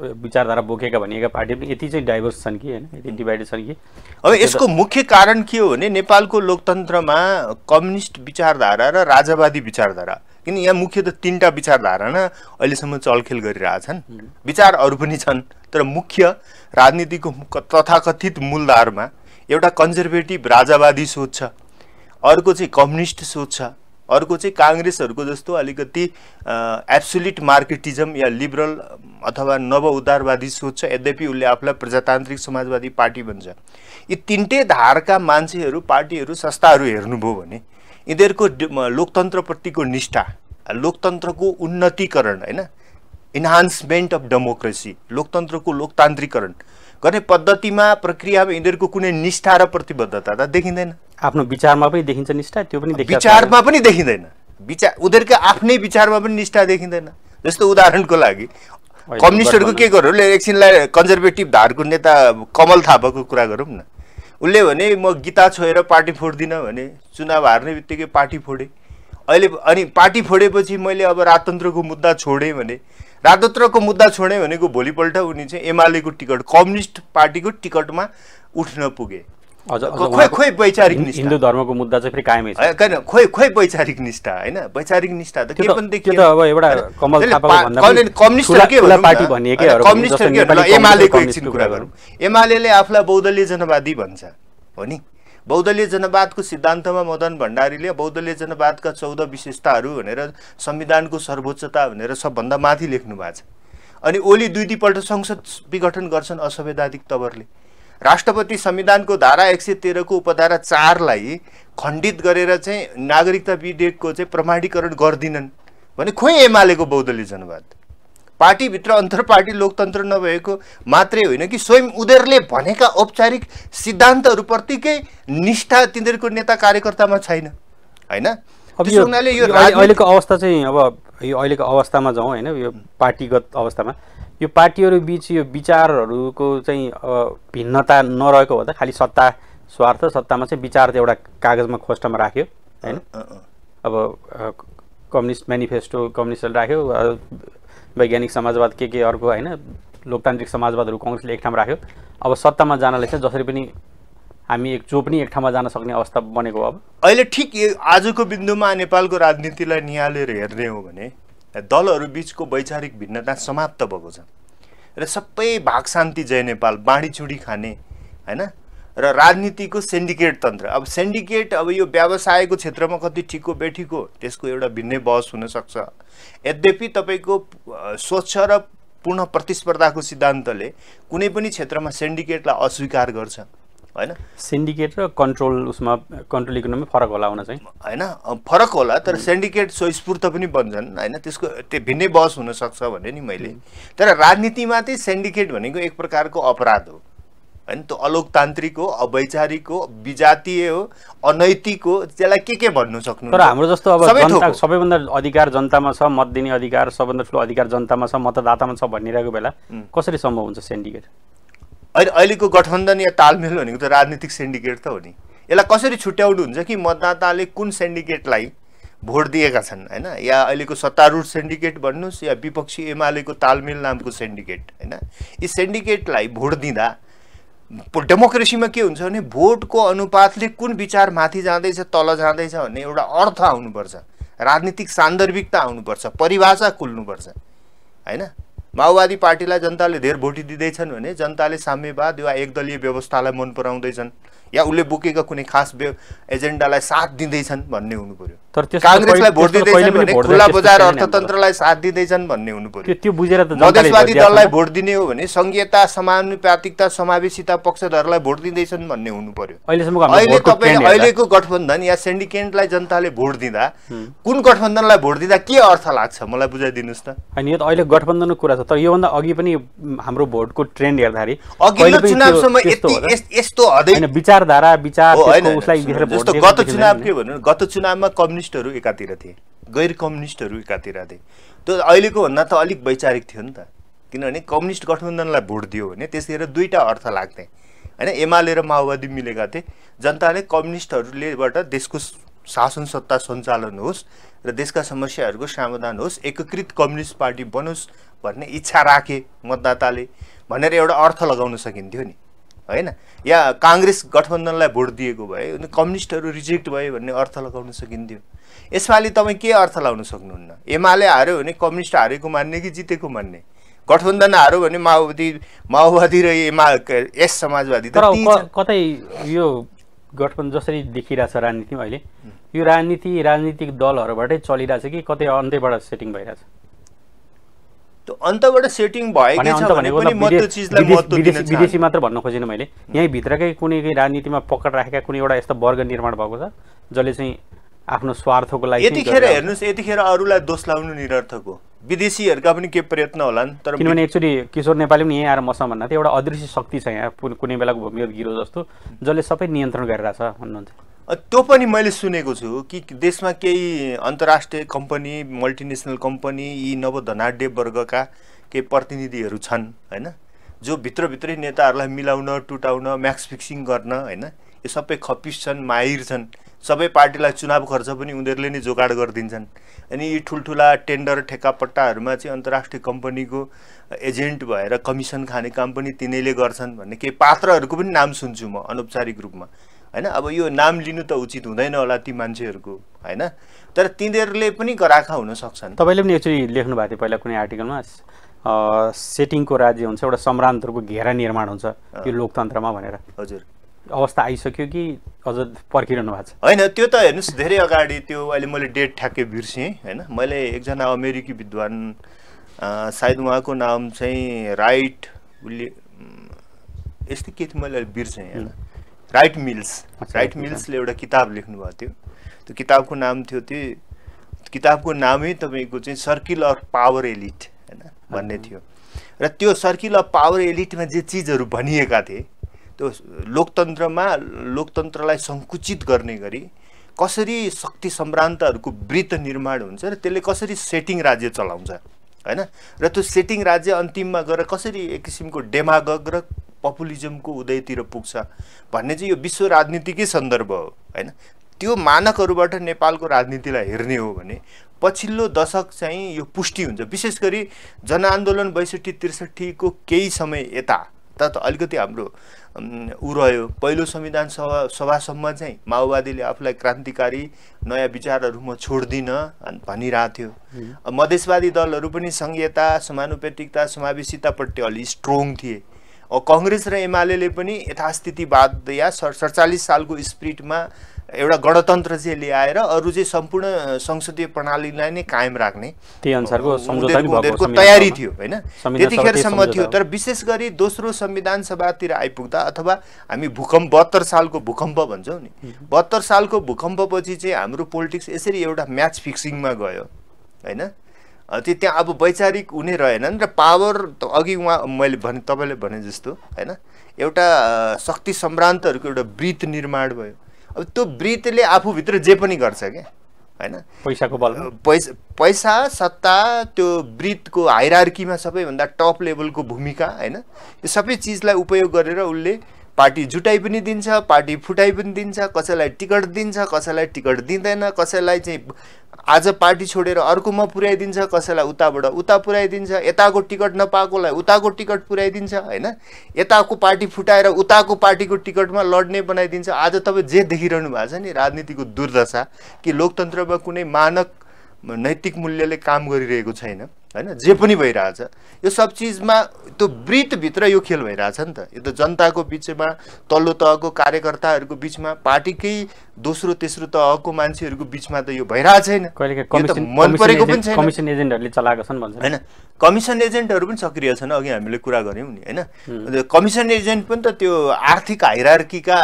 विचारधारा बोकेका भनिएका पार्टी पनि यति चाहिँ डाइभर्स छन् कि होइन यति डिभाइडेड छन् कि अब यसको मुख्य कारण के हो भने नेपालको लोकतन्त्रमा कम्युनिस्ट विचारधारा र राजावादी विचारधारा किन यहाँ मुख्य त तिनवटा विचारधारा नै अहिलेसम्म चलखेल गरिरहेछन् विचार अरू पनि छन् तर मुख्य राजनीतिको तथाकथित मूलधारमा एउटा कन्जर्भेटिभ राजावादी सोच छ अर्को चाहिँ कम्युनिस्ट सोच छ अर्को चाहिँ काङ्ग्रेसहरूको जस्तो अलिकति एब्सोल्युट मार्केटिजम या लिबरल अथवा नव उदारवादी सोच छ यद्यपि उसले आफूलाई प्रजातान्त्रिक समाजवादी पार्टी भन्छ यी तिनटै धारका मान्छेहरू पार्टीहरू संस्थाहरू हेर्नुभयो भने यिनीहरूको लोकतन्त्रप्रतिको निष्ठा लोकतन्त्रको उन्नतिकरण होइन इन्हान्समेन्ट अफ डेमोक्रेसी लोकतन्त्रको लोकतान्त्रिकरण गर्ने पद्धतिमा प्रक्रियामा यिनीहरूको कुनै निष्ठा र प्रतिबद्धता त देखिँदैन आफ्नो विचारमा पनि देखिन्छ निष्ठा त्यो पनि विचारमा पनि देखिँदैन विचार उनीहरूको आफ्नै विचारमा पनि निष्ठा देखिँदैन जस्तो उदाहरणको लागि कम्युनिस्टहरूको के गरौँ एकछिनलाई कन्जर्भेटिभ धारको नेता कमल थापाको कुरा गरौँ न उसले भने म गीता छोएर पार्टी फोड्दिनँ भने चुनाव हार्ने बित्तिकै पार्टी फोडेँ अहिले अनि पार्टी फोडेपछि मैले अब राजतन्त्रको मुद्दा छोडेँ भने राजतन्त्रको मुद्दा छोड्यो भनेको भोलिपल्ट उनी चाहिँ एमालेको टिकट कम्युनिस्ट पार्टीको टिकटमा उठ्न पुगे खोइ खोइ वैचारिक हिन्दू धर्मको मुद्दा चाहिँ फेरि कायमै छ खोइ खोइ वैचारिक निष्ठा होइन वैचारिक निष्ठा त के पनि देखियो अब एउटा कमल कम्युनिस्ट एमालेको एकछिन कुरा गरौँ एमाले आफूलाई बौद्धलीय जनवादी भन्छ हो नि बहुदलीय जनवादको सिद्धान्तमा मदन भण्डारीले बहुदलीय जनवादका चौध विशेषताहरू भनेर संविधानको सर्वोच्चता भनेर सबभन्दा माथि लेख्नु भएको छ अनि ओली दुई दुईपल्ट संसद विघटन गर्छन् असंवैधानिक तवरले राष्ट्रपति संविधानको धारा एक सय तेह्रको उपधारा चारलाई खण्डित गरेर चाहिँ नागरिकता विधेयकको चाहिँ प्रमाणीकरण गर्दिनन् भने खोइ एमालेको बहुदलीय जनवाद पार्टीभित्र अन्तर पार्टी लोकतन्त्र नभएको मात्रै होइन कि स्वयं उनीहरूले भनेका औपचारिक सिद्धान्तहरूप्रतिकै निष्ठा तिनीहरूको नेता कार्यकर्तामा छैन होइन अहिलेको अवस्था चाहिँ अब यो अहिलेको अवस्थामा जाउँ होइन यो पार्टीगत अवस्थामा यो पार्टीहरू बिच यो विचारहरूको चाहिँ भिन्नता नरहेको भन्दा खालि सत्ता स्वार्थ सत्तामा चाहिँ विचार त एउटा कागजमा खोस्टामा राख्यो होइन अब कम्युनिस्ट मेनिफेस्टो कम्युनिस्टले राख्यो वैज्ञानिक समाजवाद के के अर्को होइन लोकतान्त्रिक समाजवादहरू कङ्ग्रेसले एक ठाउँमा राख्यो अब सत्तामा जानलाई चाहिँ जसरी पनि हामी एक जो पनि एक ठाउँमा जान सक्ने अवस्था बनेको अब अहिले ठिक आजको बिन्दुमा नेपालको राजनीतिलाई निहालेर हेर्ने हो भने दलहरू बिचको वैचारिक भिन्नता समाप्त भएको छ र सबै भाग शान्ति जय नेपाल चुडी खाने होइन र राजनीतिको सेन्डिकेट तन्त्र अब सेन्डिकेट अब यो व्यवसायको क्षेत्रमा कति ठिक बेठिको त्यसको एउटा भिन्नै बहस हुनसक्छ यद्यपि तपाईँको स्वच्छ र पूर्ण प्रतिस्पर्धाको सिद्धान्तले कुनै पनि क्षेत्रमा सेन्डिकेटलाई अस्वीकार गर्छ होइन सेन्डिकेट र कन्ट्रोल उसमा कन्ट्रोल इकोनोमी फरक होला हुन चाहिँ होइन फरक होला तर सेन्डिकेट स्वस्फूर्त पनि बन्छन् होइन त्यसको त्यो भिन्नै बहस हुनसक्छ भने नि मैले तर राजनीतिमा चाहिँ सेन्डिकेट भनेको एक प्रकारको अपराध हो होइन त्यो अलोकतान्त्रिक हो अवैचारिक हो विजातीय हो अनैतिक हो त्यसलाई के के भन्नु सक्नु तर हाम्रो जस्तो अब जनता सबैभन्दा अधिकार जनतामा छ मत दिने अधिकार सबैभन्दा ठुलो अधिकार जनतामा छ मतदातामा छ भनिरहेको बेला कसरी सम्भव हुन्छ सेन्डिकेट अहिले अहिलेको गठबन्धन या तालमेल भनेको त राजनीतिक सेन्डिकेट त हो नि यसलाई कसरी छुट्याउनु हुन्छ कि मतदाताले कुन सेन्डिकेटलाई भोट दिएका छन् होइन या अहिलेको सत्तारूढ सेन्डिकेट भन्नुहोस् या विपक्षी एमालेको तालमेल नामको सेन्डिकेट होइन यी सेन्डिकेटलाई भोट दिँदा डेमोक्रेसीमा के हुन्छ भने भोटको अनुपातले कुन विचार माथि जाँदैछ तल जाँदैछ भन्ने एउटा अर्थ आउनुपर्छ राजनीतिक सान्दर्भिकता आउनुपर्छ परिभाषा खुल्नुपर्छ होइन माओवादी पार्टीलाई जनताले धेर भोटी दिँदैछन् भने जनताले साम्यवाद वा एकदलीय व्यवस्थालाई मन पराउँदैछन् या उसले बोकेका कुनै खास एजेन्डालाई साथ दिँदैछन् भन्ने हुनु पऱ्यो तर त्यो काङ्ग्रेसलाई भोट दिँदैछन् भने बजार अर्थतन्त्रलाई साथ दिँदैछन् भन्ने हुनु पर्यो त्यो बुझेर त मधेसवादी दललाई भोट दिने हो भने संघीयता समानुपातिकता समावेशिता पक्षधरलाई भोट दिँदैछन् भन्ने हुनु पर्यो अहिले तपाईँ अहिलेको गठबन्धन या सेन्डिकेन्टलाई जनताले भोट दिँदा कुन गठबन्धनलाई भोट दिँदा के अर्थ लाग्छ मलाई बुझाइदिनुहोस् त होइन यो त अहिले गठबन्धनको कुरा छ तर योभन्दा अघि पनि हाम्रो भोटको ट्रेन्ड हेर्दाखेरि अघिल्लो चुनावसम्म यस्तो विचारधारा विचार उसलाई गत चुनाव के भन्नु गत चुनावमा कम्युनिस्ट कम्युनिस्टहरू एकातिर थिए गैर कम्युनिस्टहरू एकातिर थिए त्यो अहिलेको भन्दा त अलिक वैचारिक थियो नि त किनभने कम्युनिस्ट गठबन्धनलाई भोट दियो भने त्यसतिर दुईवटा अर्थ लाग्थे होइन एमाले र माओवादी मिलेका थिए जनताले कम्युनिस्टहरूलेबाट देशको शासन सत्ता सञ्चालन होस् र देशका समस्याहरूको समाधान होस् एकीकृत कम्युनिस्ट पार्टी बनोस् भन्ने इच्छा राखे मतदाताले भनेर एउटा अर्थ लगाउन सकिन्थ्यो नि होइन या काङ्ग्रेस गठबन्धनलाई भोट दिएको भए अनि कम्युनिस्टहरू रिजेक्ट भयो भन्ने अर्थ लगाउन सकिन्थ्यो यसपालि तपाईँ के अर्थ लगाउन सक्नुहुन्न एमाले हार्यो भने कम्युनिस्ट हारेको मान्ने कि जितेको मान्ने गठबन्धन हार्यो भने माओवादी माओवादी र एमा यस समाजवादी तर कतै यो गठबन्धन जसरी देखिरहेछ राजनीतिमा अहिले यो राजनीति राजनीतिक दलहरूबाटै चलिरहेछ कि कतै अन्त्यबाट सेटिङ भइरहेछ अन्तबाट सेटिङ भएकै विदेशी मात्र भन्न खोजिनँ मैले यहीँ भित्रकै कुनै राजनीतिमा पकड राखेका कुनै एउटा यस्तो वर्ग निर्माण भएको छ जसले चाहिँ आफ्नो स्वार्थको लागि यतिखेर हेर्नुहोस् यतिखेर अरूलाई दोष लाउनु निरर्थक हो विदेशीहरूका पनि के प्रयत्न होला नि तर किनभने एक्चुली किशोर नेपाली पनि यहीँ आएर मसँग भन्दा थियो एउटा अदृश्य शक्ति छ यहाँ कुनै बेलाको भूमिगत गिरो जस्तो जसले सबै नियन्त्रण गरिरहेछ भन्नुहुन्छ त्यो पनि मैले सुनेको छु कि देशमा केही अन्तर्राष्ट्रिय कम्पनी मल्टिनेसनल कम्पनी यी नवधनाढ्य वर्गका केही प्रतिनिधिहरू छन् होइन जो भित्रभित्रै नेताहरूलाई मिलाउन टुटाउन म्याक्स फिक्सिङ गर्न होइन यो सबै खपिस छन् माहिर छन् सबै पार्टीलाई चुनाव खर्च पनि उनीहरूले नै जोगाड गरिदिन्छन् अनि यी ठुल्ठुला टेन्डर ठेक्कापट्टाहरूमा चाहिँ अन्तर्राष्ट्रिय कम्पनीको एजेन्ट भएर कमिसन खाने काम पनि तिनैले गर्छन् भन्ने केही पात्रहरूको पनि नाम सुन्छु म अनौपचारिक रूपमा होइन अब यो नाम लिनु त उचित हुँदैन होला ती मान्छेहरूको होइन तर तिनीहरूले पनि गराखा हुन सक्छन् तपाईँले पनि एकचोटि लेख्नु भएको थियो पहिला कुनै आर्टिकलमा सेटिङको राज्य हुन्छ एउटा सम्रान्तरको घेरा निर्माण हुन्छ त्यो लोकतन्त्रमा भनेर हजुर अवस्था आइसक्यो कि अझ पर्खिरहनु भएको छ होइन त्यो त हेर्नुहोस् धेरै अगाडि त्यो अहिले मैले डेट ठ्याक्कै बिर्सेँ होइन मैले एकजना अमेरिकी विद्वान सायद उहाँको नाम चाहिँ राइट उसले यस्तै के थियो मैले अहिले बिर्सेँ होइन राइट मिल्स राइट मिल्सले एउटा किताब लेख्नुभएको थियो त्यो किताबको नाम थियो त्यो किताबको नामै तपाईँको चाहिँ सर्किल अफ पावर एलिट होइन भन्ने थियो र त्यो सर्किल अफ पावर एलिटमा जे चिजहरू भनिएका थिए त्यो लोकतन्त्रमा लोकतन्त्रलाई सङ्कुचित गर्ने गरी कसरी शक्ति सम्भ्रान्तहरूको वृत्त निर्माण हुन्छ र त्यसले कसरी सेटिङ राज्य चलाउँछ होइन र त्यो सेटिङ राज्य अन्तिममा गएर कसरी एक किसिमको डेमागग र पपुलिजमको उदयतिर पुग्छ भन्ने चाहिँ यो विश्व राजनीतिकै सन्दर्भ हो होइन त्यो मानकहरूबाट नेपालको राजनीतिलाई हेर्ने हो भने पछिल्लो दशक चाहिँ यो पुष्टि हुन्छ विशेष गरी जनआन्दोलन बैसठी त्रिसठीको केही समय यता त अलिकति हाम्रो ऊ रह्यो पहिलो संविधान सभा सभासम्म चाहिँ माओवादीले आफूलाई क्रान्तिकारी नयाँ विचारहरू म छोड्दिनँ भनिरहेको थियो मधेसवादी दलहरू पनि सङ्घीयता समानुपेटिकता समावेशितापट्टि अलि स्ट्रङ थिए कङ्ग्रेस र एमाले पनि यथास्थिति यथास्थितिवाद या सडचालिस सालको स्पिरिटमा एउटा गणतन्त्र चाहिँ ल्याएर अरू चाहिँ सम्पूर्ण संसदीय प्रणालीलाई नै कायम राख्ने त्यही अनुसारको उनीहरूको तयारी थियो होइन त्यतिखेरसम्म थियो तर विशेष गरी दोस्रो संविधान सभातिर आइपुग्दा अथवा हामी भूकम्प बहत्तर सालको भूकम्प भन्छौँ नि बहत्तर सालको भूकम्पपछि चाहिँ हाम्रो पोलिटिक्स यसरी एउटा म्याच फिक्सिङमा गयो होइन त्यो त्यहाँ अब वैचारिक हुने रहेनन् र पावर अघि उहाँ मैले भने तपाईँले भने जस्तो होइन एउटा शक्ति सम्भ्रान्तहरूको एउटा वृत्त निर्माण भयो अब त्यो वृत्तले आफूभित्र जे पनि गर्छ क्या होइन पैसाको बल पैसा पैसा सत्ता त्यो वृत्तको हाइरार्कीमा सबैभन्दा टप लेभलको भूमिका होइन यो सबै चिजलाई उपयोग गरेर उसले पार्टी जुटाइ पनि दिन्छ पार्टी फुटाइ पनि दिन्छ कसैलाई टिकट दिन्छ कसैलाई टिकट दिँदैन कसैलाई चाहिँ आज पार्टी छोडेर अर्कोमा पुर्याइदिन्छ कसैलाई उताबाट उता पुर्याइदिन्छ यताको टिकट नपाएकोलाई उताको टिकट पुर्याइदिन्छ होइन यताको पार्टी फुटाएर उताको पार्टीको टिकटमा लड्ने बनाइदिन्छ आज तपाईँ जे देखिरहनु भएको छ नि राजनीतिको दुर्दशा कि लोकतन्त्रमा कुनै मानक नैतिक मूल्यले काम गरिरहेको छैन होइन जे पनि भइरहेछ यो सब चिजमा त्यो वृत्तभित्र यो खेल भइरहेछ नि त यो त जनताको बिचमा तल्लो तहको कार्यकर्ताहरूको बिचमा पार्टीकै दोस्रो तेस्रो तहको मान्छेहरूको बिचमा त यो भइरहेको छैन मन परेको पनि छैन कमिसन एजेन्टहरूले चलाएको छन् भन्छ होइन कमिसन एजेन्टहरू पनि सक्रिय छन् अघि हामीले कुरा गऱ्यौँ नि होइन कमिसन एजेन्ट पनि त त्यो आर्थिक हाइरार्कीका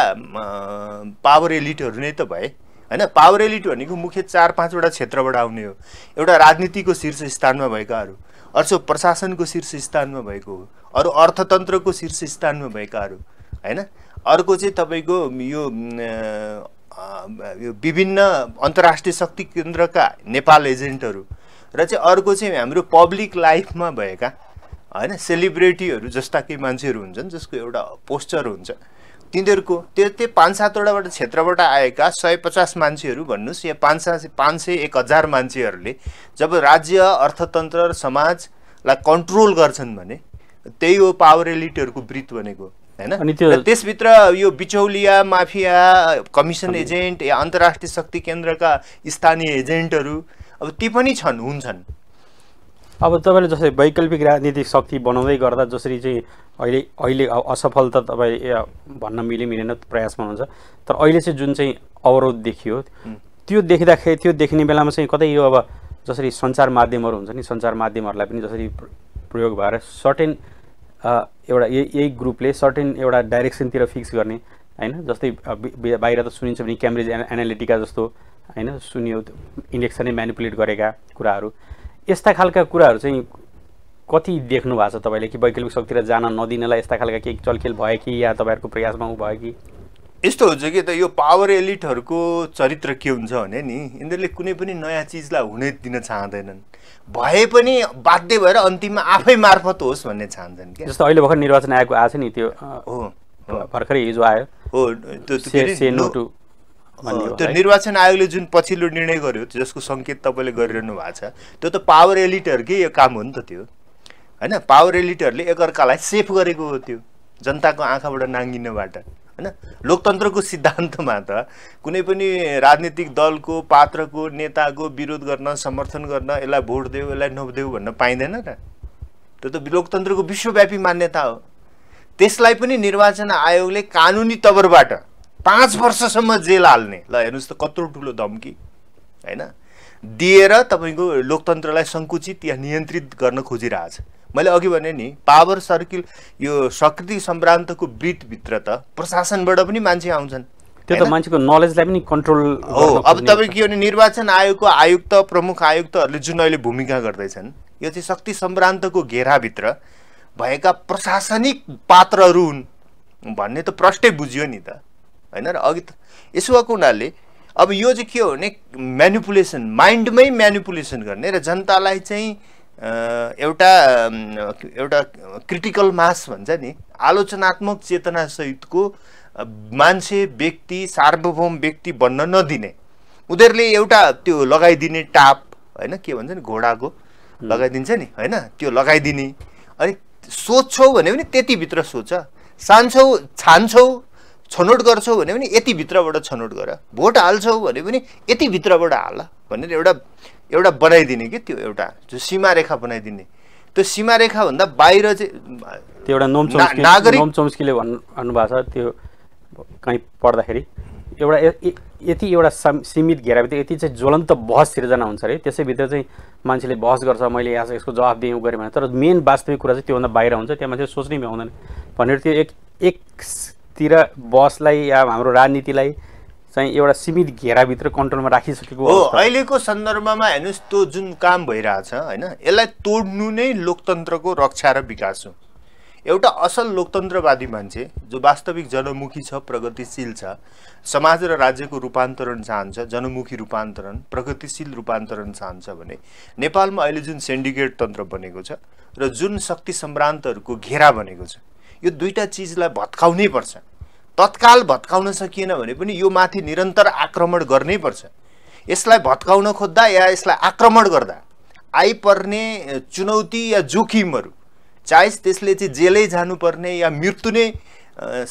पावर एलिटहरू नै त भए होइन पावर एलिट भनेको मुख्य चार पाँचवटा क्षेत्रबाट आउने हो एउटा राजनीतिको शीर्ष स्थानमा भएकाहरू अर्को प्रशासनको शीर्ष स्थानमा भएको हो अरू अर्थतन्त्रको शीर्ष स्थानमा भएकाहरू होइन अर्को चाहिँ तपाईँको यो यो विभिन्न अन्तर्राष्ट्रिय शक्ति केन्द्रका नेपाल एजेन्टहरू र चाहिँ अर्को चाहिँ हाम्रो पब्लिक लाइफमा भएका होइन सेलिब्रेटीहरू जस्ता केही मान्छेहरू हुन्छन् जसको एउटा पोस्चर हुन्छ तिनीहरूको त्यो त्यही पाँच सातवटाबाट क्षेत्रबाट आएका सय पचास मान्छेहरू भन्नुहोस् या पाँच सय पाँच सय एक हजार मान्छेहरूले जब राज्य अर्थतन्त्र र समाजलाई कन्ट्रोल गर्छन् भने त्यही हो पावर एलिटहरूको वृत्त भनेको होइन त्यसभित्र यो बिचौलिया माफिया कमिसन एजेन्ट या अन्तर्राष्ट्रिय शक्ति केन्द्रका स्थानीय एजेन्टहरू अब ती पनि छन् हुन्छन् अब तपाईँले जसरी वैकल्पिक राजनीतिक शक्ति बनाउँदै गर्दा जसरी चाहिँ अहिले अहिले असफल त तपाईँ भन्न मिले मिलेन प्रयासमा हुन्छ तर अहिले चाहिँ जुन चाहिँ अवरोध देखियो त्यो देख्दाखेरि त्यो देख्ने बेलामा चाहिँ कतै यो अब जसरी सञ्चार माध्यमहरू हुन्छ नि सञ्चार माध्यमहरूलाई पनि जसरी प्रयोग भएर सर्टेन एउटा यही यही ग्रुपले सर्टेन एउटा डाइरेक्सनतिर फिक्स गर्ने होइन जस्तै बाहिर त सुनिन्छ भने क्याम्ब्रिज एनालिटिका जस्तो होइन सुन्यो इन्डेक्सनै म्यानिपुलेट गरेका कुराहरू यस्ता खालका कुराहरू चाहिँ कति देख्नु भएको छ तपाईँले कि वैकल्पिक शक्तिर जान नदिनलाई यस्ता खालका केही चलखेल भयो कि या तपाईँहरूको प्रयासमा ऊ भयो कि यस्तो हुन्छ कि त यो पावर एलिटहरूको चरित्र के हुन्छ भने नि यिनीहरूले कुनै पनि नयाँ चिजलाई हुनै दिन चाहँदैनन् भए पनि बाध्य भएर अन्तिममा आफै मार्फत होस् भन्ने चाहन्छन् कि जस्तो अहिले भर्खर निर्वाचन आयोगको आएको छ नि त्यो हो भर्खरै हिजो आयो हो त्यो त्यो निर्वाचन आयोगले जुन पछिल्लो निर्णय गर्यो जसको सङ्केत तपाईँले गरिरहनु भएको छ त्यो त पावर एलिटहरूकै यो काम हो नि त त्यो होइन पावर एलिटहरूले एकअर्कालाई सेफ गरेको हो त्यो जनताको आँखाबाट नाङ्गिनबाट होइन लोकतन्त्रको सिद्धान्तमा त कुनै पनि राजनीतिक दलको पात्रको नेताको विरोध गर्न समर्थन गर्न यसलाई भोट देऊ यसलाई नदेऊ भन्न पाइँदैन र त्यो त लोकतन्त्रको विश्वव्यापी मान्यता हो त्यसलाई पनि निर्वाचन आयोगले कानुनी तवरबाट पाँच वर्षसम्म जेल हाल्ने ल हेर्नुहोस् त कत्रो ठुलो धम्की होइन दिएर तपाईँको लोकतन्त्रलाई सङ्कुचित या नियन्त्रित गर्न खोजिरहेछ मैले अघि भने नि पावर सर्किल यो शक्ति सम्भ्रान्तको वृत्तभित्र त प्रशासनबाट पनि मान्छे आउँछन् त्यो त मान्छेको नलेजलाई पनि कन्ट्रोल हो अब तपाईँ के भने निर्वाचन आयोगको आयुक्त प्रमुख आयुक्तहरूले जुन अहिले भूमिका गर्दैछन् यो चाहिँ शक्ति सम्भ्रान्तको घेराभित्र भएका प्रशासनिक पात्रहरू हुन् भन्ने त प्रष्टै बुझियो नि त होइन र अघि त यसो भएको हुनाले अब यो चाहिँ के हो भने मेनिपुलेसन माइन्डमै म्यानुपुलेसन गर्ने र जनतालाई चाहिँ एउटा एउटा क्रिटिकल मास भन्छ नि आलोचनात्मक चेतनासहितको मान्छे व्यक्ति सार्वभौम व्यक्ति बन्न नदिने उनीहरूले एउटा त्यो लगाइदिने टाप होइन के भन्छ नि घोडाको लगाइदिन्छ नि होइन त्यो लगाइदिने अनि सोध्छौ भने पनि त्यतिभित्र सोध्छ सान्छौ छान्छौ छनौट गर्छौ भने पनि यतिभित्रबाट छनौट गर भोट हाल्छौ भने पनि यतिभित्रबाट हाल भनेर एउटा एउटा बनाइदिने कि त्यो एउटा जो रेखा बनाइदिने त्यो सीमा सीमारेखाभन्दा बाहिर चाहिँ त्यो एउटा नागरिक नोम भन्नुभएको छ त्यो कहीँ पढ्दाखेरि एउटा यति एउटा सीमित घेराभित्र यति चाहिँ ज्वलन्त बहस सिर्जना हुन्छ अरे त्यसैभित्र चाहिँ मान्छेले बहस गर्छ मैले यहाँ यसको जवाब दिएँ गरेँ भने तर मेन वास्तविक कुरा चाहिँ त्योभन्दा बाहिर हुन्छ त्यहाँ मान्छे सोच्नै भ्याउँदैन भनेर त्यो एक एक तिर बसलाई या हाम्रो राजनीतिलाई चाहिँ एउटा सीमित घेराभित्र कन्ट्रोलमा राखिसकेको हो अहिलेको सन्दर्भमा हेर्नुहोस् त्यो जुन काम भइरहेछ होइन यसलाई तोड्नु नै लोकतन्त्रको रक्षा र विकास हो एउटा असल लोकतन्त्रवादी मान्छे जो वास्तविक जनमुखी छ प्रगतिशील छ समाज र राज्यको रूपान्तरण चाहन्छ जनमुखी रूपान्तरण प्रगतिशील रूपान्तरण चाहन्छ भने नेपालमा अहिले जुन सेन्डिकेट तन्त्र बनेको छ र जुन शक्ति सम्भ्रान्तहरूको घेरा बनेको छ यो दुईवटा चिजलाई भत्काउनै पर्छ तत्काल भत्काउन सकिएन भने पनि यो माथि निरन्तर आक्रमण गर्नै पर्छ यसलाई भत्काउन खोज्दा या यसलाई आक्रमण गर्दा आइपर्ने चुनौती या जोखिमहरू चाहे त्यसले चाहिँ जेलै जानुपर्ने या मृत्यु नै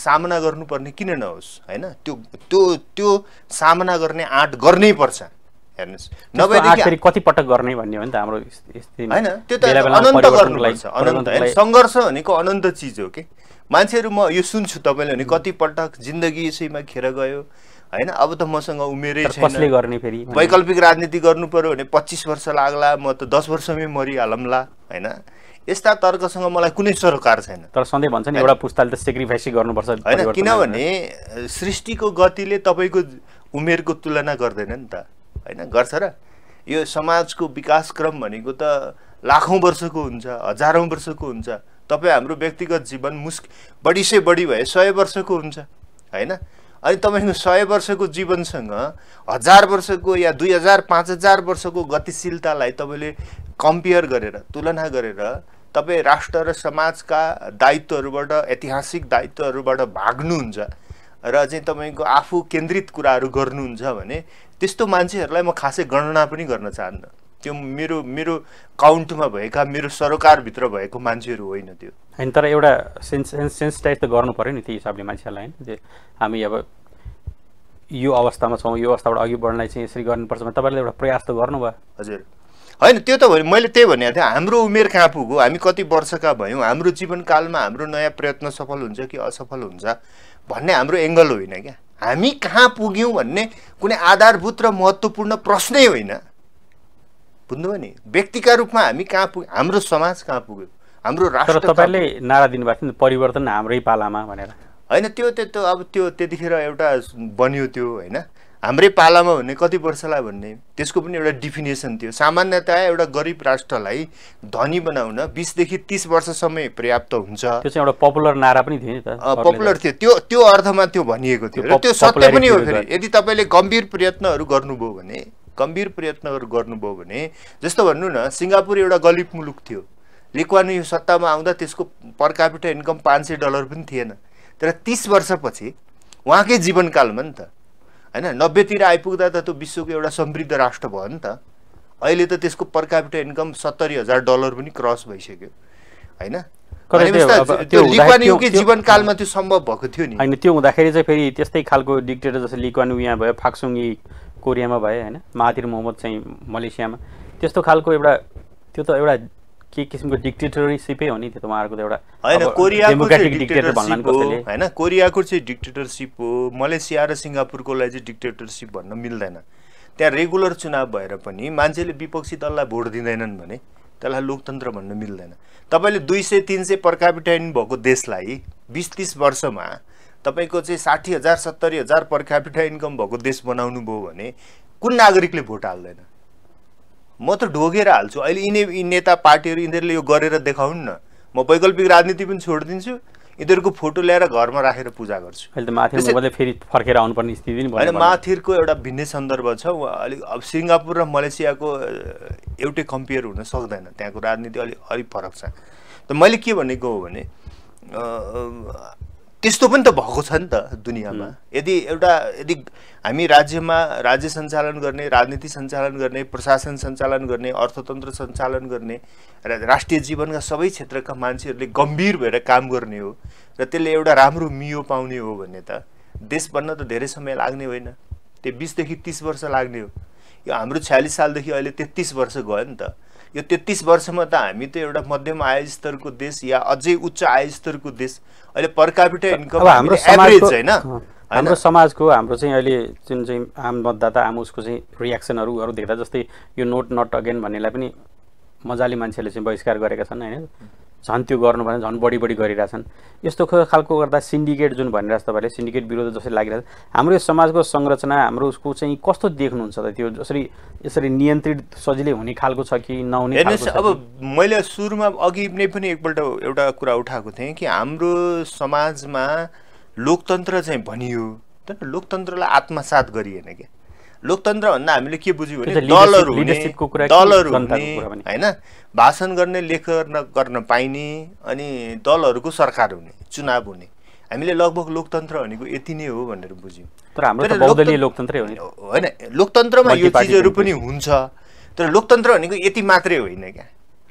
सामना गर्नुपर्ने किन नहोस् होइन त्यो त्यो त्यो सामना गर्ने आँट गर्नै पर्छ हेर्नुहोस् नभएदेखि कति पटक गर्ने भन्ने हो नि त हाम्रो होइन त्यो त अनन्त छ अनन्त सङ्घर्ष भनेको अनन्त चिज हो कि मान्छेहरू म यो सुन्छु तपाईँले भने कतिपटक जिन्दगी यसैमा खेर गयो होइन अब त मसँग उमेरै छैन फेरि वैकल्पिक राजनीति गर्नु पर्यो भने पच्चिस वर्ष लाग्ला म त दस वर्षमै मरिहालौँला होइन यस्ता तर्कसँग मलाई कुनै सरोकार छैन तर सधैँ भन्छ नि एउटा पुस्ताले त सेक्रिफाइस गर्नुपर्छ होइन किनभने सृष्टिको गतिले तपाईँको उमेरको तुलना गर्दैन नि त होइन गर्छ र यो समाजको विकासक्रम भनेको त लाखौँ वर्षको हुन्छ हजारौँ वर्षको हुन्छ तपाईँ हाम्रो व्यक्तिगत जीवन मुस्क बढी से बढी भए सय वर्षको हुन्छ होइन अनि तपाईँको सय वर्षको जीवनसँग हजार वर्षको या दुई हजार पाँच हजार वर्षको गतिशीलतालाई तपाईँले कम्पेयर गरेर तुलना गरेर तपाईँ राष्ट्र र समाजका दायित्वहरूबाट ऐतिहासिक दायित्वहरूबाट भाग्नुहुन्छ र चाहिँ तपाईँको आफू केन्द्रित कुराहरू गर्नुहुन्छ भने त्यस्तो मान्छेहरूलाई म खासै गणना पनि गर्न चाहन्न त्यो मेरो मेरो काउन्टमा भएका मेरो सरकारभित्र भएको मान्छेहरू होइन त्यो होइन तर एउटा सेन्स सेन्स टाइप त गर्नु पऱ्यो नि त्यो हिसाबले मान्छेहरूलाई होइन हामी अब यो अवस्थामा छौँ यो अवस्थाबाट अघि बढ्नलाई चाहिँ यसरी गर्नुपर्छ भने तपाईँले एउटा प्रयास त गर्नुभयो हजुर होइन त्यो त भने मैले त्यही भनेको थिएँ हाम्रो उमेर कहाँ पुग्यो हामी कति वर्षका भयौँ हाम्रो जीवनकालमा हाम्रो नयाँ प्रयत्न सफल हुन्छ कि असफल हुन्छ भन्ने हाम्रो एङ्गल होइन क्या हामी कहाँ पुग्यौँ भन्ने कुनै आधारभूत र महत्त्वपूर्ण प्रश्नै होइन बुझ्नुभयो नि व्यक्तिका रूपमा हामी कहाँ पुग्यो हाम्रो समाज कहाँ पुग्यो हाम्रो राष्ट्र तपाईँले नारा दिनुभएको थियो नि परिवर्तन हाम्रै पालामा भनेर होइन त्यो त्यो अब त्यो त्यतिखेर एउटा बनियो त्यो होइन हाम्रै पालामा भन्ने कति वर्षलाई भन्ने त्यसको पनि एउटा डिफिनेसन थियो सामान्यतया एउटा गरिब राष्ट्रलाई धनी बनाउन बिसदेखि तिस वर्षसम्म पर्याप्त हुन्छ त्यो चाहिँ एउटा पपुलर नारा पनि थियो नि त पपुलर थियो त्यो त्यो अर्थमा त्यो भनिएको थियो र त्यो सत्य पनि हो फेरि यदि तपाईँले गम्भीर प्रयत्नहरू गर्नुभयो भने गम्भीर प्रयत्नहरू गर्नुभयो भने जस्तो भन्नु न सिङ्गापुर एउटा गलिप मुलुक थियो लिक्वानु यो सत्तामा आउँदा त्यसको पर क्यापिटल इन्कम पाँच सय डलर पनि थिएन तर तिस वर्षपछि उहाँकै जीवनकालमा नि त होइन नब्बेतिर आइपुग्दा त त्यो विश्वको एउटा समृद्ध राष्ट्र भयो नि त अहिले त त्यसको पर क्यापिटल इन्कम सत्तरी हजार डलर पनि क्रस भइसक्यो होइन जीवनकालमा त्यो सम्भव भएको थियो नि होइन त्यो हुँदाखेरि चाहिँ फेरि त्यस्तै खालको डिक्टेटर जस्तो लिक्वानु यहाँ भयो फाक्सुङ कोरियामा भए होइन महातिर मोहम्मद चाहिँ मलेसियामा त्यस्तो खालको एउटा त्यो त एउटा के किसिमको डिक्टेटरसिपै हो नि त्यो त उहाँहरूको त एउटा होइन कोरियाको होइन कोरियाको चाहिँ डिक्टेटरसिप हो मलेसिया र सिङ्गापुरकोलाई चाहिँ डिक्टेटरसिप भन्न मिल्दैन त्यहाँ रेगुलर चुनाव भएर पनि मान्छेले विपक्षी दललाई भोट दिँदैनन् भने त्यसलाई लोकतन्त्र भन्न मिल्दैन तपाईँले दुई सय तिन सय पर्कापिटाइन भएको देशलाई बिस तिस वर्षमा तपाईँको चाहिँ साठी हजार सत्तरी हजार पर क्यापिटल इन्कम भएको देश बनाउनु भयो भने कुन नागरिकले भोट हाल्दैन म त ढोगेर हाल्छु अहिले यिनी यी नेता पार्टीहरू यिनीहरूले यो गरेर देखाउन् न म वैकल्पिक राजनीति पनि छोडिदिन्छु यिनीहरूको फोटो ल्याएर घरमा राखेर पूजा गर्छु फेरि फर्केर आउनुपर्ने स्थिति होइन माथिरको एउटा भिन्नै सन्दर्भ छ अलिक अब सिङ्गापुर र मलेसियाको एउटै कम्पेयर हुन सक्दैन त्यहाँको राजनीति अलिक अलिक फरक छ त मैले के भनेको हो भने त्यस्तो पनि त भएको छ नि त दुनियाँमा यदि एउटा यदि हामी राज्यमा राज्य सञ्चालन गर्ने राजनीति सञ्चालन गर्ने प्रशासन सञ्चालन गर्ने अर्थतन्त्र सञ्चालन गर्ने र राष्ट्रिय जीवनका सबै क्षेत्रका मान्छेहरूले गम्भीर भएर काम गर्ने हो र त्यसले एउटा राम्रो मियो पाउने हो भने त देश बन्न त धेरै समय लाग्ने होइन त्यो बिसदेखि तिस वर्ष लाग्ने हो यो हाम्रो छ्यालिस सालदेखि अहिले तेत्तिस वर्ष गयो नि त यो तेत्तिस वर्षमा त हामी त एउटा मध्यम आय स्तरको देश या अझै उच्च आय स्तरको देश अहिले पर इन्कम हाम्रो एभरेज होइन हाम्रो समाजको हाम्रो चाहिँ अहिले जुन चाहिँ आम मतदाता आम उसको चाहिँ रियाक्सनहरू देख्दा जस्तै यो नोट नट अगेन भन्नेलाई पनि मजाले मान्छेहरूले चाहिँ बहिष्कार गरेका छन् होइन झन् त्यो गर्नु भने झन् बढी बढी गरिरहेछन् यस्तो खालको गर्दा सिन्डिकेट जुन भनिरहेछ तपाईँले सिन्डिकेट विरोध जसरी लागिरहेछ हाम्रो यो समाजको संरचना हाम्रो उसको चाहिँ कस्तो देख्नुहुन्छ त त्यो जसरी यसरी नियन्त्रित सजिलै हुने खालको छ कि नहुने हेर्नुहोस् अब मैले सुरुमा अघि नै पनि एकपल्ट एउटा कुरा उठाएको थिएँ कि हाम्रो समाजमा लोकतन्त्र चाहिँ भनियो तर लोकतन्त्रलाई आत्मसात गरिएन क्या लोकतन्त्र भन्दा हामीले के बुझ्यौँ भने दलहरू हुने दलहरू हुने होइन भाषण गर्ने लेख गर्न पाइने अनि दलहरूको सरकार हुने चुनाव हुने हामीले लगभग लोकतन्त्र भनेको यति नै हो भनेर बुझ्यौँ तर हाम्रो लोकतन्त्रै होइन लोकतन्त्रमा यो चिजहरू पनि हुन्छ तर लोकतन्त्र भनेको यति मात्रै होइन क्या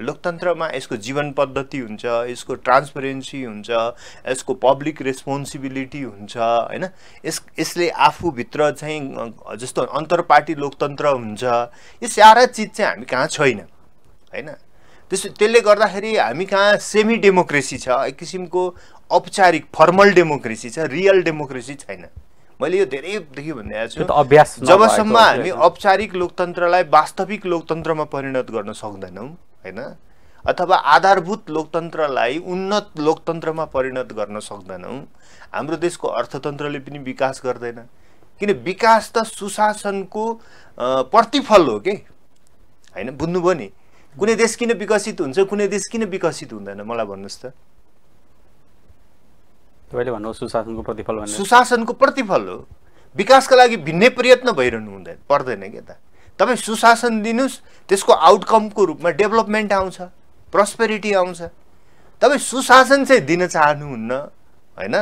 लोकतन्त्रमा यसको जीवन पद्धति हुन्छ यसको ट्रान्सपेरेन्सी हुन्छ यसको पब्लिक रेस्पोन्सिबिलिटी हुन्छ होइन यस यसले आफूभित्र चाहिँ जस्तो अन्तर्पार्टी लोकतन्त्र हुन्छ यो सारा चिज चाहिँ हामी कहाँ छैन होइन त्यस त्यसले गर्दाखेरि हामी कहाँ सेमी डेमोक्रेसी छ एक किसिमको औपचारिक फर्मल डेमोक्रेसी छ रियल डेमोक्रेसी छैन मैले यो धेरैदेखि भनिरहेको छु अभ्यास जबसम्म हामी औपचारिक लोकतन्त्रलाई वास्तविक लोकतन्त्रमा परिणत गर्न सक्दैनौँ होइन अथवा आधारभूत लोकतन्त्रलाई उन्नत लोकतन्त्रमा परिणत गर्न सक्दैनौँ हाम्रो देशको अर्थतन्त्रले पनि विकास गर्दैन किन विकास त सुशासनको प्रतिफल हो कि होइन बुझ्नुभयो नि कुनै देश किन विकसित हुन्छ कुनै देश किन विकसित हुँदैन मलाई भन्नुहोस् त सुशासनको प्रतिफल सुशासनको प्रतिफल हो विकासका लागि भिन्नै प्रयत्न भइरहनु हुँदैन पर्दैन क्या त तपाईँ सुशासन दिनुहोस् त्यसको आउटकमको रूपमा डेभलपमेन्ट आउँछ प्रस्पेरिटी आउँछ तपाईँ सुशासन चाहिँ दिन चाहनुहुन्न होइन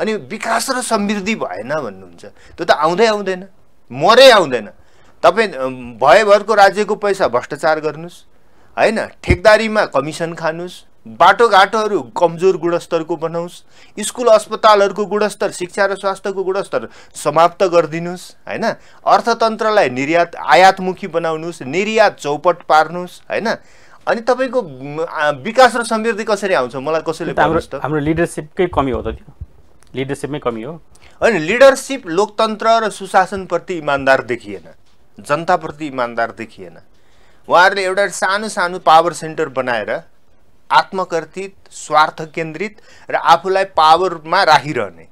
अनि विकास र समृद्धि भएन भन्नुहुन्छ त्यो त आउँदै आउँदैन मरै आउँदैन तपाईँ भयभरको राज्यको पैसा भ्रष्टाचार गर्नुहोस् होइन ठेकदारीमा कमिसन खानुहोस् बाटोघाटोहरू कमजोर गुणस्तरको बनाओस् स्कुल अस्पतालहरूको गुणस्तर शिक्षा र स्वास्थ्यको गुणस्तर समाप्त गरिदिनुहोस् होइन अर्थतन्त्रलाई निर्यात आयातमुखी बनाउनुहोस् निर्यात चौपट पार्नुहोस् होइन अनि तपाईँको विकास र समृद्धि कसरी आउँछ मलाई कसैले हाम्रो लिडरसिपकै कमी हो त त्यो लिडरसिपमै कमी हो होइन लिडरसिप लोकतन्त्र र सुशासनप्रति इमान्दार देखिएन जनताप्रति इमान्दार देखिएन उहाँहरूले एउटा सानो सानो पावर सेन्टर बनाएर आत्मकर्थित स्वार्थ केन्द्रित र आफूलाई पावरमा राखिरहने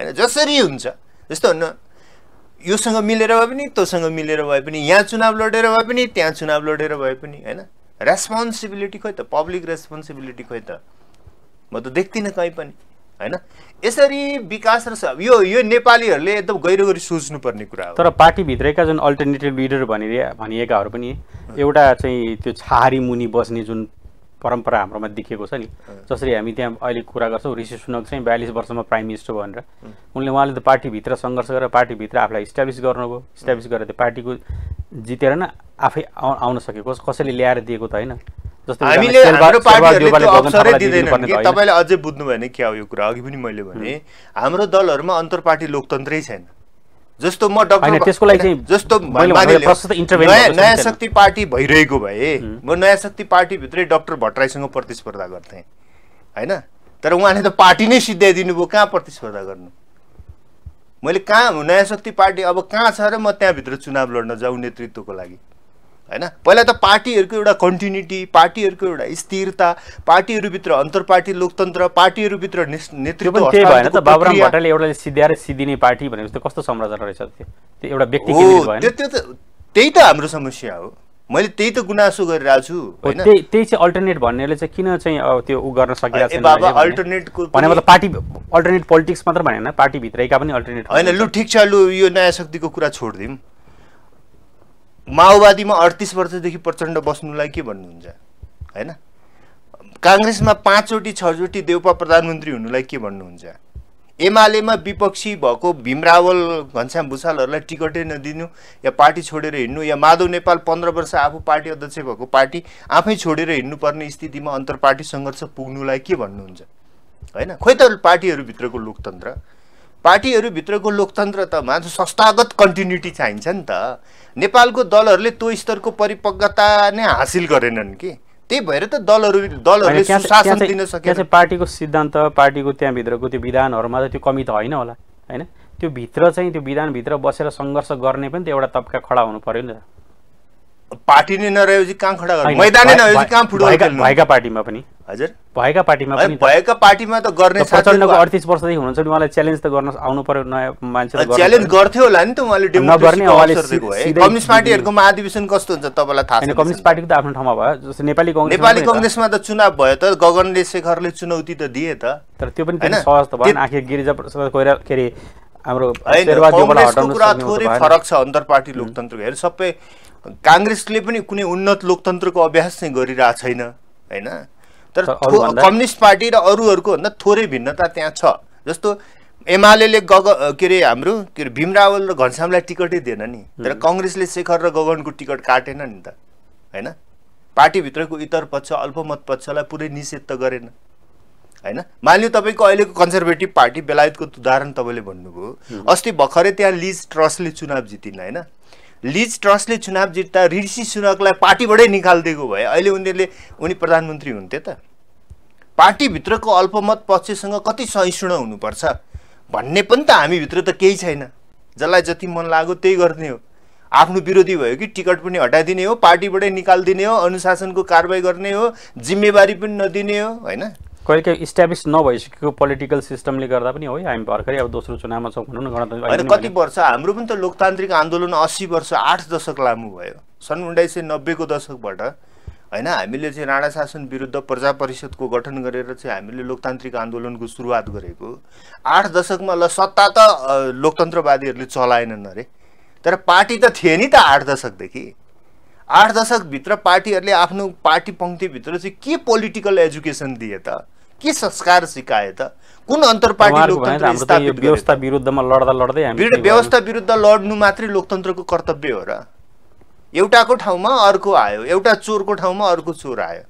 होइन जसरी हुन्छ जस्तो होइन योसँग मिलेर भए पनि तँसँग मिलेर भए पनि यहाँ चुनाव लडेर भए पनि त्यहाँ चुनाव लडेर भए पनि होइन रेस्पोन्सिबिलिटी खोइ त पब्लिक रेस्पोन्सिबिलिटी खोइ त म त देख्दिनँ कहीँ पनि होइन यसरी विकास र यो यो नेपालीहरूले एकदम गहिरो गरी सोच्नुपर्ने कुरा हो तर पार्टीभित्रैका जुन अल्टरनेटिभ लिडर भनिए भनिएकाहरू पनि एउटा चाहिँ त्यो छहारी मुनि बस्ने जुन परम्परा हाम्रोमा देखिएको छ नि जसरी हामी त्यहाँ अहिले कुरा गर्छौँ ऋषि सुनक चाहिँ बयालिस वर्षमा प्राइम मिनिस्टर भनेर उनले उहाँले त पार्टीभित्र सङ्घर्ष गरेर पार्टीभित्र आफूलाई इस्टाब्लिस गर्नुभयो इस्टाब्लिस गरेर त्यो पार्टीको जितेर नै आफै आउन सकेको कसैले ल्याएर दिएको त होइन तपाईँले अझै बुझ्नुभयो भने क्या हो यो कुरा अघि पनि मैले भने हाम्रो दलहरूमा अन्तर पार्टी लोकतन्त्रै छैन जस्तो म डक्टर जस्तो नयाँ शक्ति पार्टी भइरहेको भए म नयाँ शक्ति पार्टीभित्रै डक्टर भट्टराईसँग प्रतिस्पर्धा गर्थेँ होइन तर उहाँले त पार्टी नै सिद्ध्याइदिनु भयो कहाँ प्रतिस्पर्धा गर्नु मैले कहाँ नयाँ शक्ति पार्टी अब कहाँ छ र म त्यहाँभित्र चुनाव लड्न जाउँ नेतृत्वको लागि होइन पहिला त पार्टीहरूको एउटा कन्टिन्युटी पार्टीहरूको एउटा स्थिरता पार्टीहरूभित्र अन्तर्पार्टी लोकतन्त्र पार्टीहरूभित्र नेतृत्व बाबुराम भट्टले एउटा सिध्याएर सिधिने पार्टी भनेको त कस्तो संरचना रहेछ त्यो एउटा व्यक्ति त्यो त त्यही त हाम्रो समस्या हो मैले त्यही त गुनासो गरिरहेको छु त्यही चाहिँ अल्टरनेट भन्नेले चाहिँ किन चाहिँ त्यो उ गर्न सकिरहेको छ बाबा अल्टरनेटको भने मतलब पार्टी अल्टरनेट पोलिटिक्स मात्र भनेन पार्टीभित्रैका पनि अल्टरनेट होइन लु ठिक छ लु यो नयाँ शक्तिको कुरा छोडिदिउँ माओवादीमा अडतिस वर्षदेखि प्रचण्ड बस्नुलाई के भन्नुहुन्छ होइन काङ्ग्रेसमा पाँचचोटि छचोटि देउपा प्रधानमन्त्री हुनुलाई के भन्नुहुन्छ एमालेमा विपक्षी भएको भीमरावल घनश्याम भूषालहरूलाई टिकटै नदिनु या पार्टी छोडेर हिँड्नु या माधव नेपाल पन्ध्र वर्ष आफू पार्टी अध्यक्ष भएको पार्टी आफै छोडेर हिँड्नुपर्ने स्थितिमा अन्तर पार्टी सङ्घर्ष पुग्नुलाई के भन्नुहुन्छ होइन खोइ त पार्टीहरूभित्रको लोकतन्त्र पार्टीहरूभित्रको लोकतन्त्र त माझ संस्थागत कन्टिन्युटी चाहिन्छ नि त नेपालको दलहरूले त्यो स्तरको परिपक्वता नै हासिल गरेनन् कि त्यही भएर त दलहरू दलहरूले सुशासन दिन सकेन पार्टीको सिद्धान्त पार्टीको त्यहाँभित्रको त्यो विधानहरूमा त त्यो कमी त होइन होला होइन त्यो भित्र चाहिँ त्यो विधानभित्र बसेर सङ्घर्ष गर्ने पनि त एउटा तब्का खडा हुनु पर्यो नि त पार्टी नै नरहेपछि कहाँ खडा मैदानै नरहेपछि कहाँ फुटबल भएका पार्टीमा पनि हजुर भएका पार्टीमा पनि भएका पार्टीमा त गर्ने प्रचण्डको अडतिस वर्षदेखि हुनुहुन्छ उहाँलाई च्यालेन्ज त गर्न आउनु पर्यो नयाँ मान्छे च्यालेन्ज गर्थ्यो होला नि त उहाँले नगर्ने कम्युनिस्ट पार्टीहरूको महाधिवेशन कस्तो हुन्छ तपाईँलाई थाहा छैन कम्युनिस्ट पार्टीको त आफ्नो ठाउँमा भयो जस्तो नेपाली कङ्ग्रेस नेपाली कङ्ग्रेसमा त चुनाव भयो त गगनले शेखरले चुनौती त दिए त तर त्यो पनि सहज त भएन आखिर गिरिजा प्रसाद कोइराला के अरे हाम्रो कुरा थोरै फरक छ अन्तर पार्टी लोकतन्त्रको हेर सबै काङ्ग्रेसले पनि कुनै उन्नत लोकतन्त्रको अभ्यास चाहिँ गरिरहेको छैन होइन तर कम्युनिस्ट पार्टी र अरूहरूको भन्दा थोरै भिन्नता त्यहाँ छ जस्तो एमाले गग के अरे हाम्रो के अरे भीमरावल र घनश्यामलाई टिकटै दिएन नि तर कङ्ग्रेसले शेखर र गगनको टिकट काटेन नि त होइन पार्टीभित्रको इतर पक्ष अल्पमत पक्षलाई पुरै निषेध त गरेन होइन मान्यो तपाईँको अहिलेको कन्जर्भेटिभ पार्टी बेलायतको उदाहरण तपाईँले भन्नुभयो अस्ति भर्खरै त्यहाँ लिज ट्रस्टले चुनाव जितिन होइन लिज ट्रस्टले चुनाव जित्दा ऋषि सुनकलाई पार्टीबाटै निकालिदिएको भए अहिले उनीहरूले उनी प्रधानमन्त्री हुन्थे त पार्टीभित्रको अल्पमत पक्षसँग कति सहिष्णु हुनुपर्छ भन्ने पनि त हामीभित्र त केही छैन जसलाई जति मन लाग्यो त्यही गर्ने हो आफ्नो विरोधी भयो कि टिकट पनि हटाइदिने हो पार्टीबाटै निकालिदिने हो अनुशासनको कारवाही गर्ने हो जिम्मेवारी पनि नदिने हो होइन कहिले कहिलेकाहीँ इस्टाब्लिस नभइसकेको पोलिटिकल सिस्टमले गर्दा पनि हो हामी भर्खरै अब दोस्रो चुनावमा छौँ भनौँ न गणतन्त्र कति वर्ष हाम्रो पनि त लोकतान्त्रिक आन्दोलन अस्सी वर्ष आठ दशक लामो भयो सन् उन्नाइस सय नब्बेको दशकबाट होइन हामीले चाहिँ राणा शासन विरुद्ध प्रजा परिषदको गठन गरेर चाहिँ हामीले लोकतान्त्रिक आन्दोलनको सुरुवात गरेको आठ दशकमा ल सत्ता त लोकतन्त्रवादीहरूले चलाएनन् अरे तर पार्टी त थिए नि त आठ दशकदेखि आठ दशकभित्र पार्टीहरूले आफ्नो पार्टी पङ्क्तिभित्र चाहिँ के पोलिटिकल एजुकेसन दिए त के संस्कार सिकाए त कुन अन्तरपार्टी लोकतन्त्र व्यवस्था विरुद्धमा लड्दा लड्दै व्यवस्था विरुद्ध लड्नु मात्रै लोकतन्त्रको कर्तव्य हो र एउटाको ठाउँमा अर्को आयो एउटा चोरको ठाउँमा अर्को चोर आयो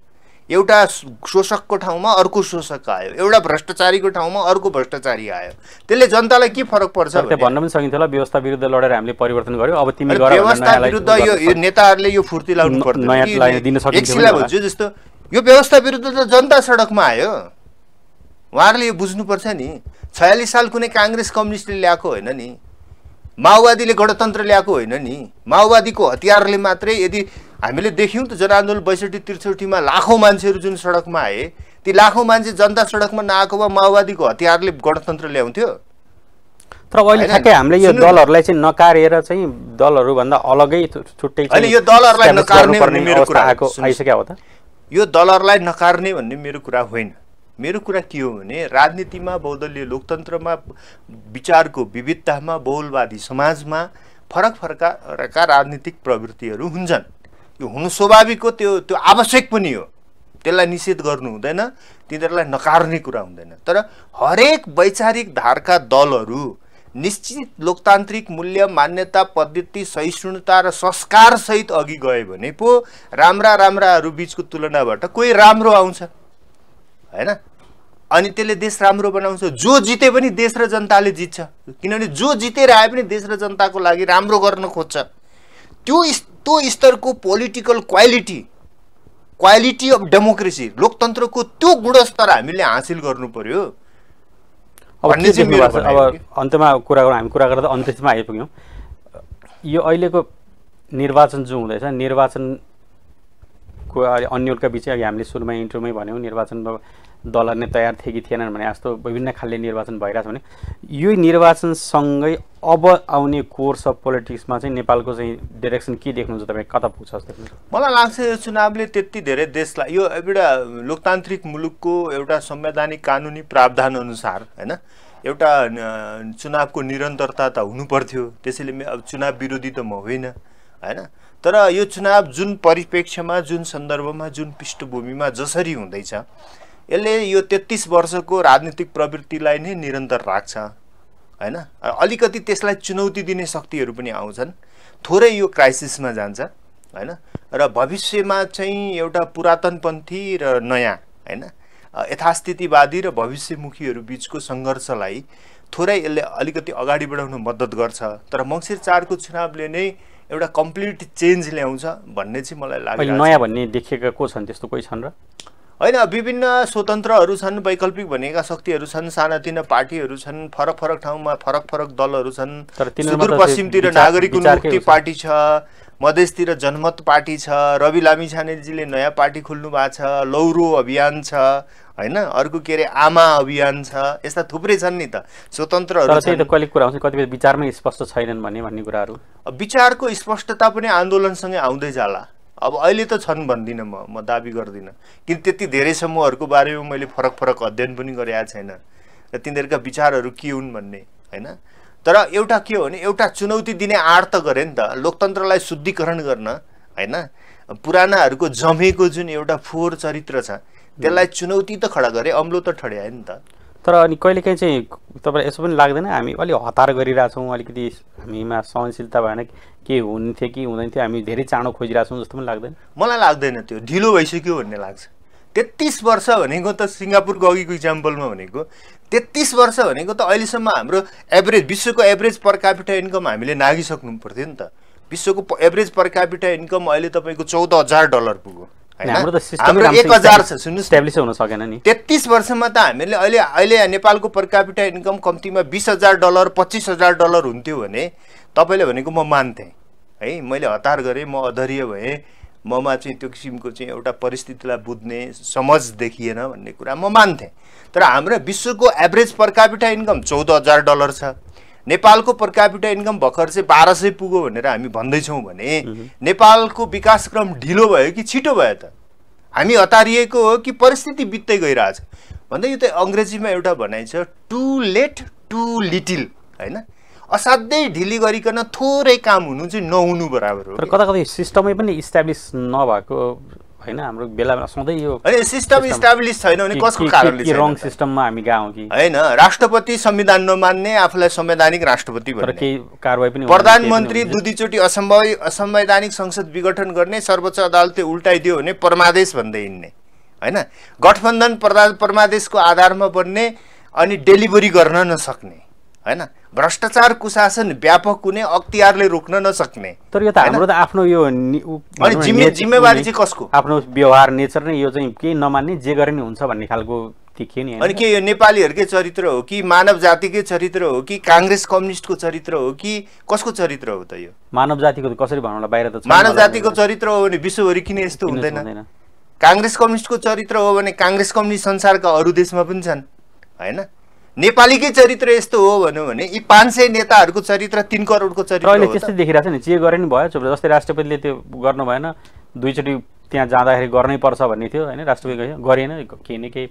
एउटा शोषकको ठाउँमा अर्को शोषक आयो एउटा भ्रष्टाचारीको ठाउँमा अर्को भ्रष्टाचारी आयो त्यसले जनतालाई के फरक पर्छ भन्न पनि सकिन्थ्यो होला व्यवस्था विरुद्ध लडेर हामीले परिवर्तन गर्यो अब तिमी व्यवस्था विरुद्ध यो नेताहरूले यो फुर्ती लाउनु पर्छ भन्छु जस्तो यो व्यवस्था विरुद्ध त जनता सडकमा आयो उहाँहरूले यो बुझ्नुपर्छ नि छयालिस साल कुनै काङ्ग्रेस कम्युनिस्टले ल्याएको होइन नि माओवादीले गणतन्त्र ल्याएको होइन नि माओवादीको हतियारले मात्रै यदि हामीले देख्यौँ त जनआन्दोलन बैसठी त्रिसठीमा लाखौँ मान्छेहरू जुन सडकमा आए ती लाखौँ मान्छे जनता सडकमा नआएको वा माओवादीको हतियारले गणतन्त्र ल्याउँथ्यो तर अहिले ठ्याक्कै हामीले यो दलहरूलाई चाहिँ नकारेर चाहिँ दलहरूभन्दा अलगै छुट्टै अहिले यो दलहरूलाई नकार्ने भन्ने मेरो कुरा आएको आइसक्यो हो त यो दलहरूलाई नकार्ने भन्ने मेरो कुरा होइन मेरो कुरा के हो भने राजनीतिमा बहुदलीय लोकतन्त्रमा विचारको विविधतामा बहुलवादी समाजमा फरक फरकका राजनीतिक प्रवृत्तिहरू हुन्छन् त्यो हुनु स्वाभाविक हो त्यो त्यो आवश्यक पनि हो त्यसलाई निषेध गर्नु हुँदैन तिनीहरूलाई नकार्ने कुरा हुँदैन तर हरेक वैचारिक धारका दलहरू निश्चित लोकतान्त्रिक मूल्य मान्यता पद्धति सहिष्णुता र संस्कारसहित अघि गयो भने पो राम्रा राम्राहरू बिचको तुलनाबाट कोही राम्रो आउँछ होइन अनि त्यसले देश राम्रो बनाउँछ जो जिते पनि देश र जनताले जित्छ किनभने जो जितेर आए पनि देश र जनताको लागि राम्रो गर्न खोज्छ त्यो त्यो स्तरको political quality quality of democracy लोकतन्त्रको त्यो गुणस्तर हामीले हासिल गर्नु पर्यो अब अब अन्त्यमा कुरा गरौँ हामी कुरा गर्दा अन्त्यमा आइपुग्यौँ यो अहिलेको निर्वाचन जो हुँदैछ निर्वाचनको अन्यका विषय अघि हामीले सुरुमै इन्ट्रोमै भन्यौँ निर्वाचन दल नै तयार थिए कि थिएनन् भने जस्तो विभिन्न खाले निर्वाचन भइरहेछ भने यो निर्वाचनसँगै अब आउने कोर्स अफ पोलिटिक्समा चाहिँ नेपालको चाहिँ डिरेक्सन के देख्नुहुन्छ तपाईँ कता पुग्छ जस्तो मलाई लाग्छ यो चुनावले त्यति धेरै देशलाई यो एउटा लोकतान्त्रिक मुलुकको एउटा संवैधानिक कानुनी प्रावधान अनुसार होइन एउटा चुनावको निरन्तरता त हुनुपर्थ्यो त्यसैले अब चुनाव विरोधी त म होइन होइन तर यो चुनाव जुन परिप्रेक्ष्यमा जुन सन्दर्भमा जुन पृष्ठभूमिमा जसरी हुँदैछ यसले यो तेत्तिस वर्षको राजनीतिक प्रवृत्तिलाई नै निरन्तर राख्छ होइन अलिकति त्यसलाई चुनौती दिने शक्तिहरू पनि आउँछन् थोरै यो क्राइसिसमा जान्छ होइन र भविष्यमा चाहिँ एउटा पुरातनपन्थी र नयाँ होइन यथास्थितिवादी र भविष्यमुखीहरू बिचको सङ्घर्षलाई थोरै यसले अलिकति अगाडि बढाउन मद्दत गर्छ तर मङ्सिर चारको चुनावले नै एउटा कम्प्लिट चेन्ज ल्याउँछ भन्ने चाहिँ मलाई लाग्छ नयाँ भन्ने देखिएका को छन् त्यस्तो कोही छन् र होइन विभिन्न स्वतन्त्रहरू छन् वैकल्पिक भनेका शक्तिहरू छन् सानातिना पार्टीहरू छन् फरक फरक ठाउँमा फरक फरक दलहरू छन् सुदूरपश्चिमतिर नागरिक उन्मुक्ति पार्टी छ मधेसतिर जनमत पार्टी छ रवि लामी छानेजीले नयाँ पार्टी खोल्नु भएको छ लौरो अभियान छ होइन अर्को के अरे आमा अभियान छ यस्ता थुप्रै छन् नि त स्वतन्त्रहरू कहिले कुरा आउँछ कतिपय विचारमै स्पष्ट छैनन् भन्ने भन्ने कुराहरू विचारको स्पष्टता पनि आन्दोलनसँगै आउँदै जाला अब अहिले त छन् भन्दिनँ म म दाबी गर्दिनँ किन त्यति धेरै समूहहरूको बारेमा मैले फरक फरक अध्ययन पनि गरेको छैन र तिनीहरूका विचारहरू के हुन् भन्ने होइन तर एउटा के हो भने एउटा चुनौती दिने आँट त गरेँ नि त लोकतन्त्रलाई शुद्धिकरण गर्न होइन पुरानाहरूको जमेको जुन एउटा फोहोर चरित्र छ त्यसलाई चुनौती त खडा गरे अम्लो त ठड्यायो नि त तर अनि कहिलेकाहीँ चाहिँ तपाईँलाई यसो पनि लाग्दैन हामी अलिक हतार गरिरहेछौँ अलिकति हामीमा सहनशीलता भएन के हुन्थ्यो कि हुँदैन थियो हामी धेरै चाँडो खोजिरहेको छौँ जस्तो पनि लाग्दैन मलाई लाग्दैन त्यो ढिलो भइसक्यो भन्ने लाग्छ तेत्तिस वर्ष भनेको त सिङ्गापुरको अघिको इक्जाम्पलमा भनेको तेत्तिस वर्ष भनेको त अहिलेसम्म हाम्रो एभरेज विश्वको एभरेज पर क्यापिटल इन्कम हामीले नागिसक्नु पर्थ्यो नि त विश्वको एभरेज पर क्यापिटल इन्कम अहिले तपाईँको चौध हजार डलर पुग्यो हाम्रो एक हजार छ सुन्नुहोस् हुन सकेन नि तेत्तिस वर्षमा त हामीले अहिले अहिले नेपालको पर क्यापिटल इन्कम कम्तीमा बिस हजार डलर पच्चिस हजार डलर हुन्थ्यो भने तपाईँले भनेको म मान्थेँ है मैले हतार गरेँ म अधर्य भएँ ममा चाहिँ त्यो किसिमको चाहिँ एउटा परिस्थितिलाई बुझ्ने समझ देखिएन भन्ने कुरा म मान्थेँ तर हाम्रो विश्वको एभरेज पर क्यापिटा इन्कम चौध हजार डलर छ नेपालको पर क्यापिटा इन्कम भर्खर चाहिँ बाह्र सय पुग्यो भनेर हामी भन्दैछौँ भने नेपालको विकासक्रम ढिलो भयो कि छिटो भयो त हामी हतारिएको हो कि परिस्थिति बित्दै गइरहेछ भन्दै यो त अङ्ग्रेजीमा एउटा भनाइ छ टु लेट टु लिटिल होइन असाध्यै ढिली गरिकन थोरै काम हुनु चाहिँ नहुनु बराबर हो कता कतै सिस्टमै पनि इस्टाब्लिस नभएको होइन हाम्रो बेला सधैँ यो सिस्टम इस्टाब्लिस छैन भने कसको कारणले रङ सिस्टममा हामी गाउँ कि होइन राष्ट्रपति संविधान नमान्ने आफूलाई संवैधानिक राष्ट्रपति केही कारवाही पनि प्रधानमन्त्री दुईचोटि असम्भव असंवैधानिक संसद विघटन गर्ने सर्वोच्च अदालतले उल्टाइदियो भने परमादेश भन्दै हिँड्ने होइन गठबन्धन प्रदा परमादेशको आधारमा बन्ने अनि डेलिभरी गर्न नसक्ने होइन भ्रष्टाचार कुशासन व्यापक कुनै अख्तियारले रोक्न नसक्ने तर यो त हाम्रो त आफ्नो यो जिम्मेवारी चाहिँ कसको आफ्नो व्यवहार नेचर नै यो चाहिँ केही नमान्ने जे गरे नि हुन्छ भन्ने खालको अनि के यो नेपालीहरूकै चरित्र हो कि मानव जातिकै चरित्र हो कि काङ्ग्रेस कम्युनिस्टको चरित्र हो कि कसको चरित्र हो त यो मानव जातिको कसरी भनौँ बाहिर त मानव जातिको चरित्र हो भने विश्वभरि किन यस्तो हुँदैन काङ्ग्रेस कम्युनिस्टको चरित्र हो भने काङ्ग्रेस कम्युनिस्ट संसारका अरू देशमा पनि छन् होइन नेपालीकै चरित्र यस्तो हो भनौँ भने यी पाँच सय नेताहरूको चरित्र तिन करोडको चरित्र अहिले त्यस्तै देखिरहेको छ नि जे गरे नि भयो जस्तै राष्ट्रपतिले त्यो गर्नु भएन दुईचोटि त्यहाँ जाँदाखेरि गर्नै पर्छ भन्ने थियो होइन राष्ट्रपति गरेन केही न केही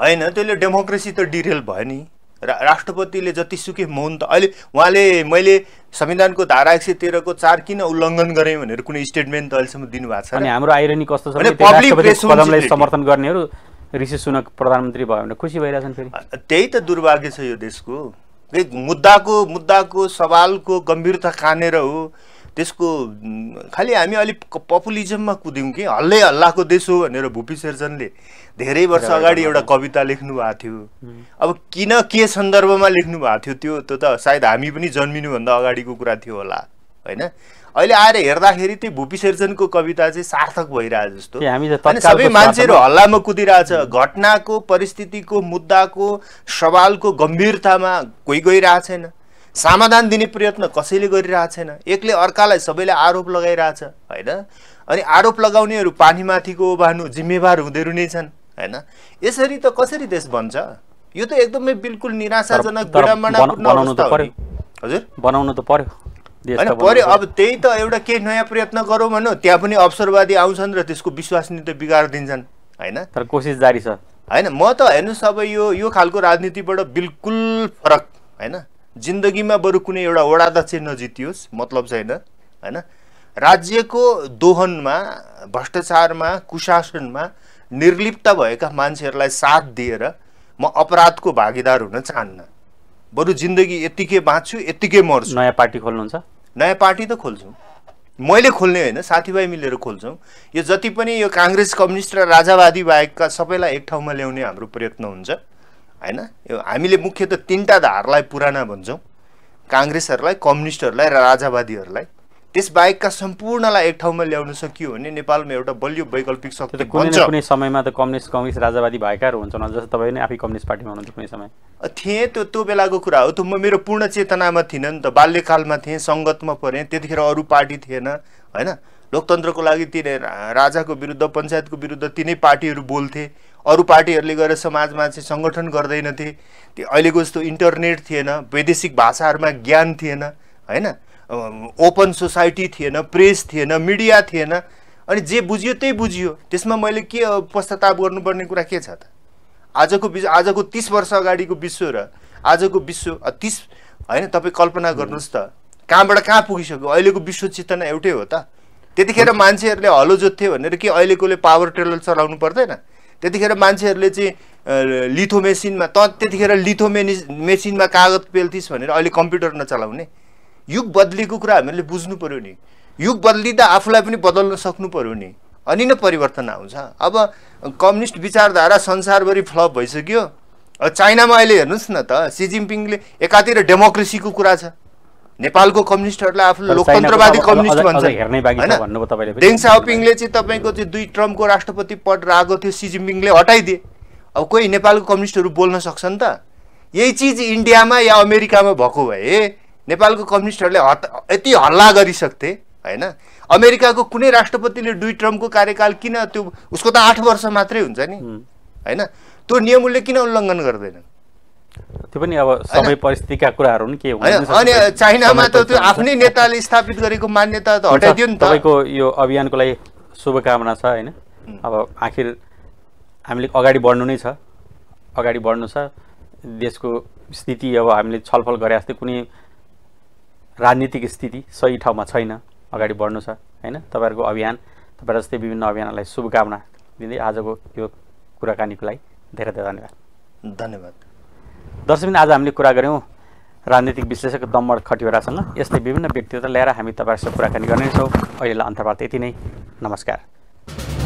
होइन त्यसले डेमोक्रेसी त डिरेल भयो नि रा राष्ट्रपतिले जतिसुकै मौन त अहिले उहाँले मैले संविधानको धारा एक सय तेह्रको चार किन उल्लङ्घन गरेँ भनेर कुनै स्टेटमेन्ट त अहिलेसम्म दिनुभएको छ अनि हाम्रो आइरनी कस्तो छ पब्लिक समर्थन गर्नेहरू ऋषि सुनक प्रधानमन्त्री भयो भने खुसी भइरहेछन् फेरि त्यही त दुर्भाग्य छ यो देशको मुद्दाको मुद्दाको सवालको गम्भीरता कानेर हो त्यसको खालि हामी अलिक पपुलिजममा कुद्यौँ कि हल्लै हल्लाको देश हो भनेर भुपी सेर्जनले धेरै वर्ष अगाडि एउटा कविता लेख्नु भएको थियो अब किन के सन्दर्भमा लेख्नु भएको थियो त्यो त सायद हामी पनि जन्मिनुभन्दा अगाडिको कुरा थियो होला होइन अहिले आएर हेर्दाखेरि त्यो भूपी कविता चाहिँ सार्थक भइरहेछ जस्तो सबै मान्छेहरू हल्लामा कुदिरहेछ घटनाको परिस्थितिको मुद्दाको सवालको गम्भीरतामा कोही गइरहेको छैन समाधान दिने प्रयत्न कसैले गरिरहेको छैन एकले अर्कालाई सबैले आरोप लगाइरहेछ होइन अनि आरोप लगाउनेहरू पानीमाथिको भानु जिम्मेवार हुँदैहरू नै छन् होइन यसरी त कसरी देश बन्छ यो त एकदमै बिल्कुल निराशाजनक हजुर बनाउनु त पर्यो होइन पऱ्यो अब त्यही त एउटा केही नयाँ प्रयत्न गरौँ भनौँ त्यहाँ पनि अवसरवादी आउँछन् र त्यसको विश्वास नि बिगार दिन्छन् होइन तर कोसिस जारी छ होइन म त हेर्नुहोस् अब यो यो खालको राजनीतिबाट बिल्कुल फरक होइन जिन्दगीमा बरु कुनै एउटा वडाध्यक्ष नजितियोस् मतलब छैन होइन राज्यको दोहनमा भ्रष्टाचारमा कुशासनमा निर्लिप्त भएका मान्छेहरूलाई साथ दिएर म अपराधको भागीदार हुन चाहन्न बरु जिन्दगी यत्तिकै बाँच्छु यत्तिकै मर्छु नयाँ पार्टी खोल्नुहुन्छ नयाँ पार्टी त खोल्छौँ मैले खोल्ने होइन साथीभाइ मिलेर खोल्छौँ यो जति पनि यो काङ्ग्रेस कम्युनिस्ट र राजावादी बाहेकका सबैलाई एक ठाउँमा ल्याउने हाम्रो प्रयत्न हुन्छ होइन यो हामीले मुख्य त तिनवटा धारलाई पुराना भन्छौँ काङ्ग्रेसहरूलाई कम्युनिस्टहरूलाई र राजावादीहरूलाई त्यस बाहेकका सम्पूर्णलाई एक ठाउँमा ल्याउन सकियो भने नेपालमा एउटा बलियो वैकल्पिक शक्ति कुनै कुनै समयमा त कम्युनिस्ट कङ्ग्रेस राजावादी भएकाहरू हुन्छ जस्तो तपाईँ नै आफै कम्युनिस्ट पार्टीमा हुनुहुन्छ कुनै समय थिएँ त्यो त्यो बेलाको कुरा हो त म मेरो पूर्ण चेतनामा थिइनँ नि त बाल्यकालमा थिएँ सङ्गतमा परेँ त्यतिखेर अरू पार्टी थिएन होइन लोकतन्त्रको लागि तिनै राजाको विरुद्ध पञ्चायतको विरुद्ध तिनै पार्टीहरू बोल्थे अरू पार्टीहरूले गएर समाजमा चाहिँ सङ्गठन गर्दैनथे त्यो अहिलेको जस्तो इन्टरनेट थिएन वैदेशिक भाषाहरूमा ज्ञान थिएन होइन ओपन सोसाइटी थिएन प्रेस थिएन मिडिया थिएन अनि जे बुझियो त्यही बुझियो त्यसमा मैले के पश्चाताप गर्नुपर्ने कुरा के छ त आजको विश्व आजको तिस वर्ष अगाडिको विश्व र आजको विश्व तिस होइन तपाईँ कल्पना गर्नुहोस् त कहाँबाट कहाँ पुगिसक्यो अहिलेको विश्व चेतना एउटै हो त त्यतिखेर मान्छेहरूले हलो जोत्थे भनेर कि अहिलेकोले पावर टेलर चलाउनु पर्दैन त्यतिखेर मान्छेहरूले चाहिँ लिथो मेसिनमा त त्यतिखेर लिथो मेनि मेसिनमा कागज पेल्थिस् भनेर अहिले कम्प्युटर नचलाउने युग बदलीको कुरा हामीले बुझ्नु पऱ्यो नि युग बदलिँदा आफूलाई पनि बदल्न सक्नु पऱ्यो नि अनि नै परिवर्तन आउँछ अब कम्युनिस्ट विचारधारा संसारभरि फ्लप भइसक्यो चाइनामा अहिले हेर्नुहोस् न त सिजिमपिङले एकातिर डेमोक्रेसीको कुरा छ नेपालको कम्युनिस्टहरूलाई आफूले लोकतन्त्रवादी कम्युनिस्ट भन्छ होइन डेङ साओपिङले चाहिँ तपाईँको चाहिँ दुई ट्रम्पको राष्ट्रपति पद रहेको थियो सी हटाइदिए अब कोही नेपालको कम्युनिस्टहरू बोल्न सक्छन् त यही चिज इन्डियामा या अमेरिकामा भएको भए नेपालको कम्युनिस्टहरूले हत यति हल्ला गरिसक्थे होइन अमेरिकाको कुनै राष्ट्रपतिले दुई ट्रम्पको कार्यकाल किन त्यो उसको त आठ वर्ष मात्रै हुन्छ नि होइन त्यो नियम उसले किन उल्लङ्घन गर्दैन त्यो पनि अब सबै परिस्थितिका कुराहरू के अनि चाइनामा त त्यो आफ्नै नेताले स्थापित गरेको मान्यता त हटाइदियो नि तपाईँको यो अभियानको लागि शुभकामना छ होइन अब आखिर हामीले अगाडि बढ्नु नै छ अगाडि बढ्नु छ देशको स्थिति अब हामीले छलफल गरे जस्तै कुनै राजनीतिक स्थिति सही ठाउँमा छैन अगाडि बढ्नु छ होइन तपाईँहरूको अभियान तपाईँहरू जस्तै विभिन्न अभियानलाई शुभकामना दिँदै आजको यो कुराकानीको लागि धेरै धेरै धन्यवाद धन्यवाद दर्शकबिन आज हामीले कुरा गऱ्यौँ राजनीतिक विश्लेषक दम्बर खटिवरासँग यस्तै विभिन्न व्यक्तित्व ल्याएर हामी तपाईँहरूसँग कुराकानी गर्नेछौँ अहिलेलाई अन्तर्वार्त यति नै नमस्कार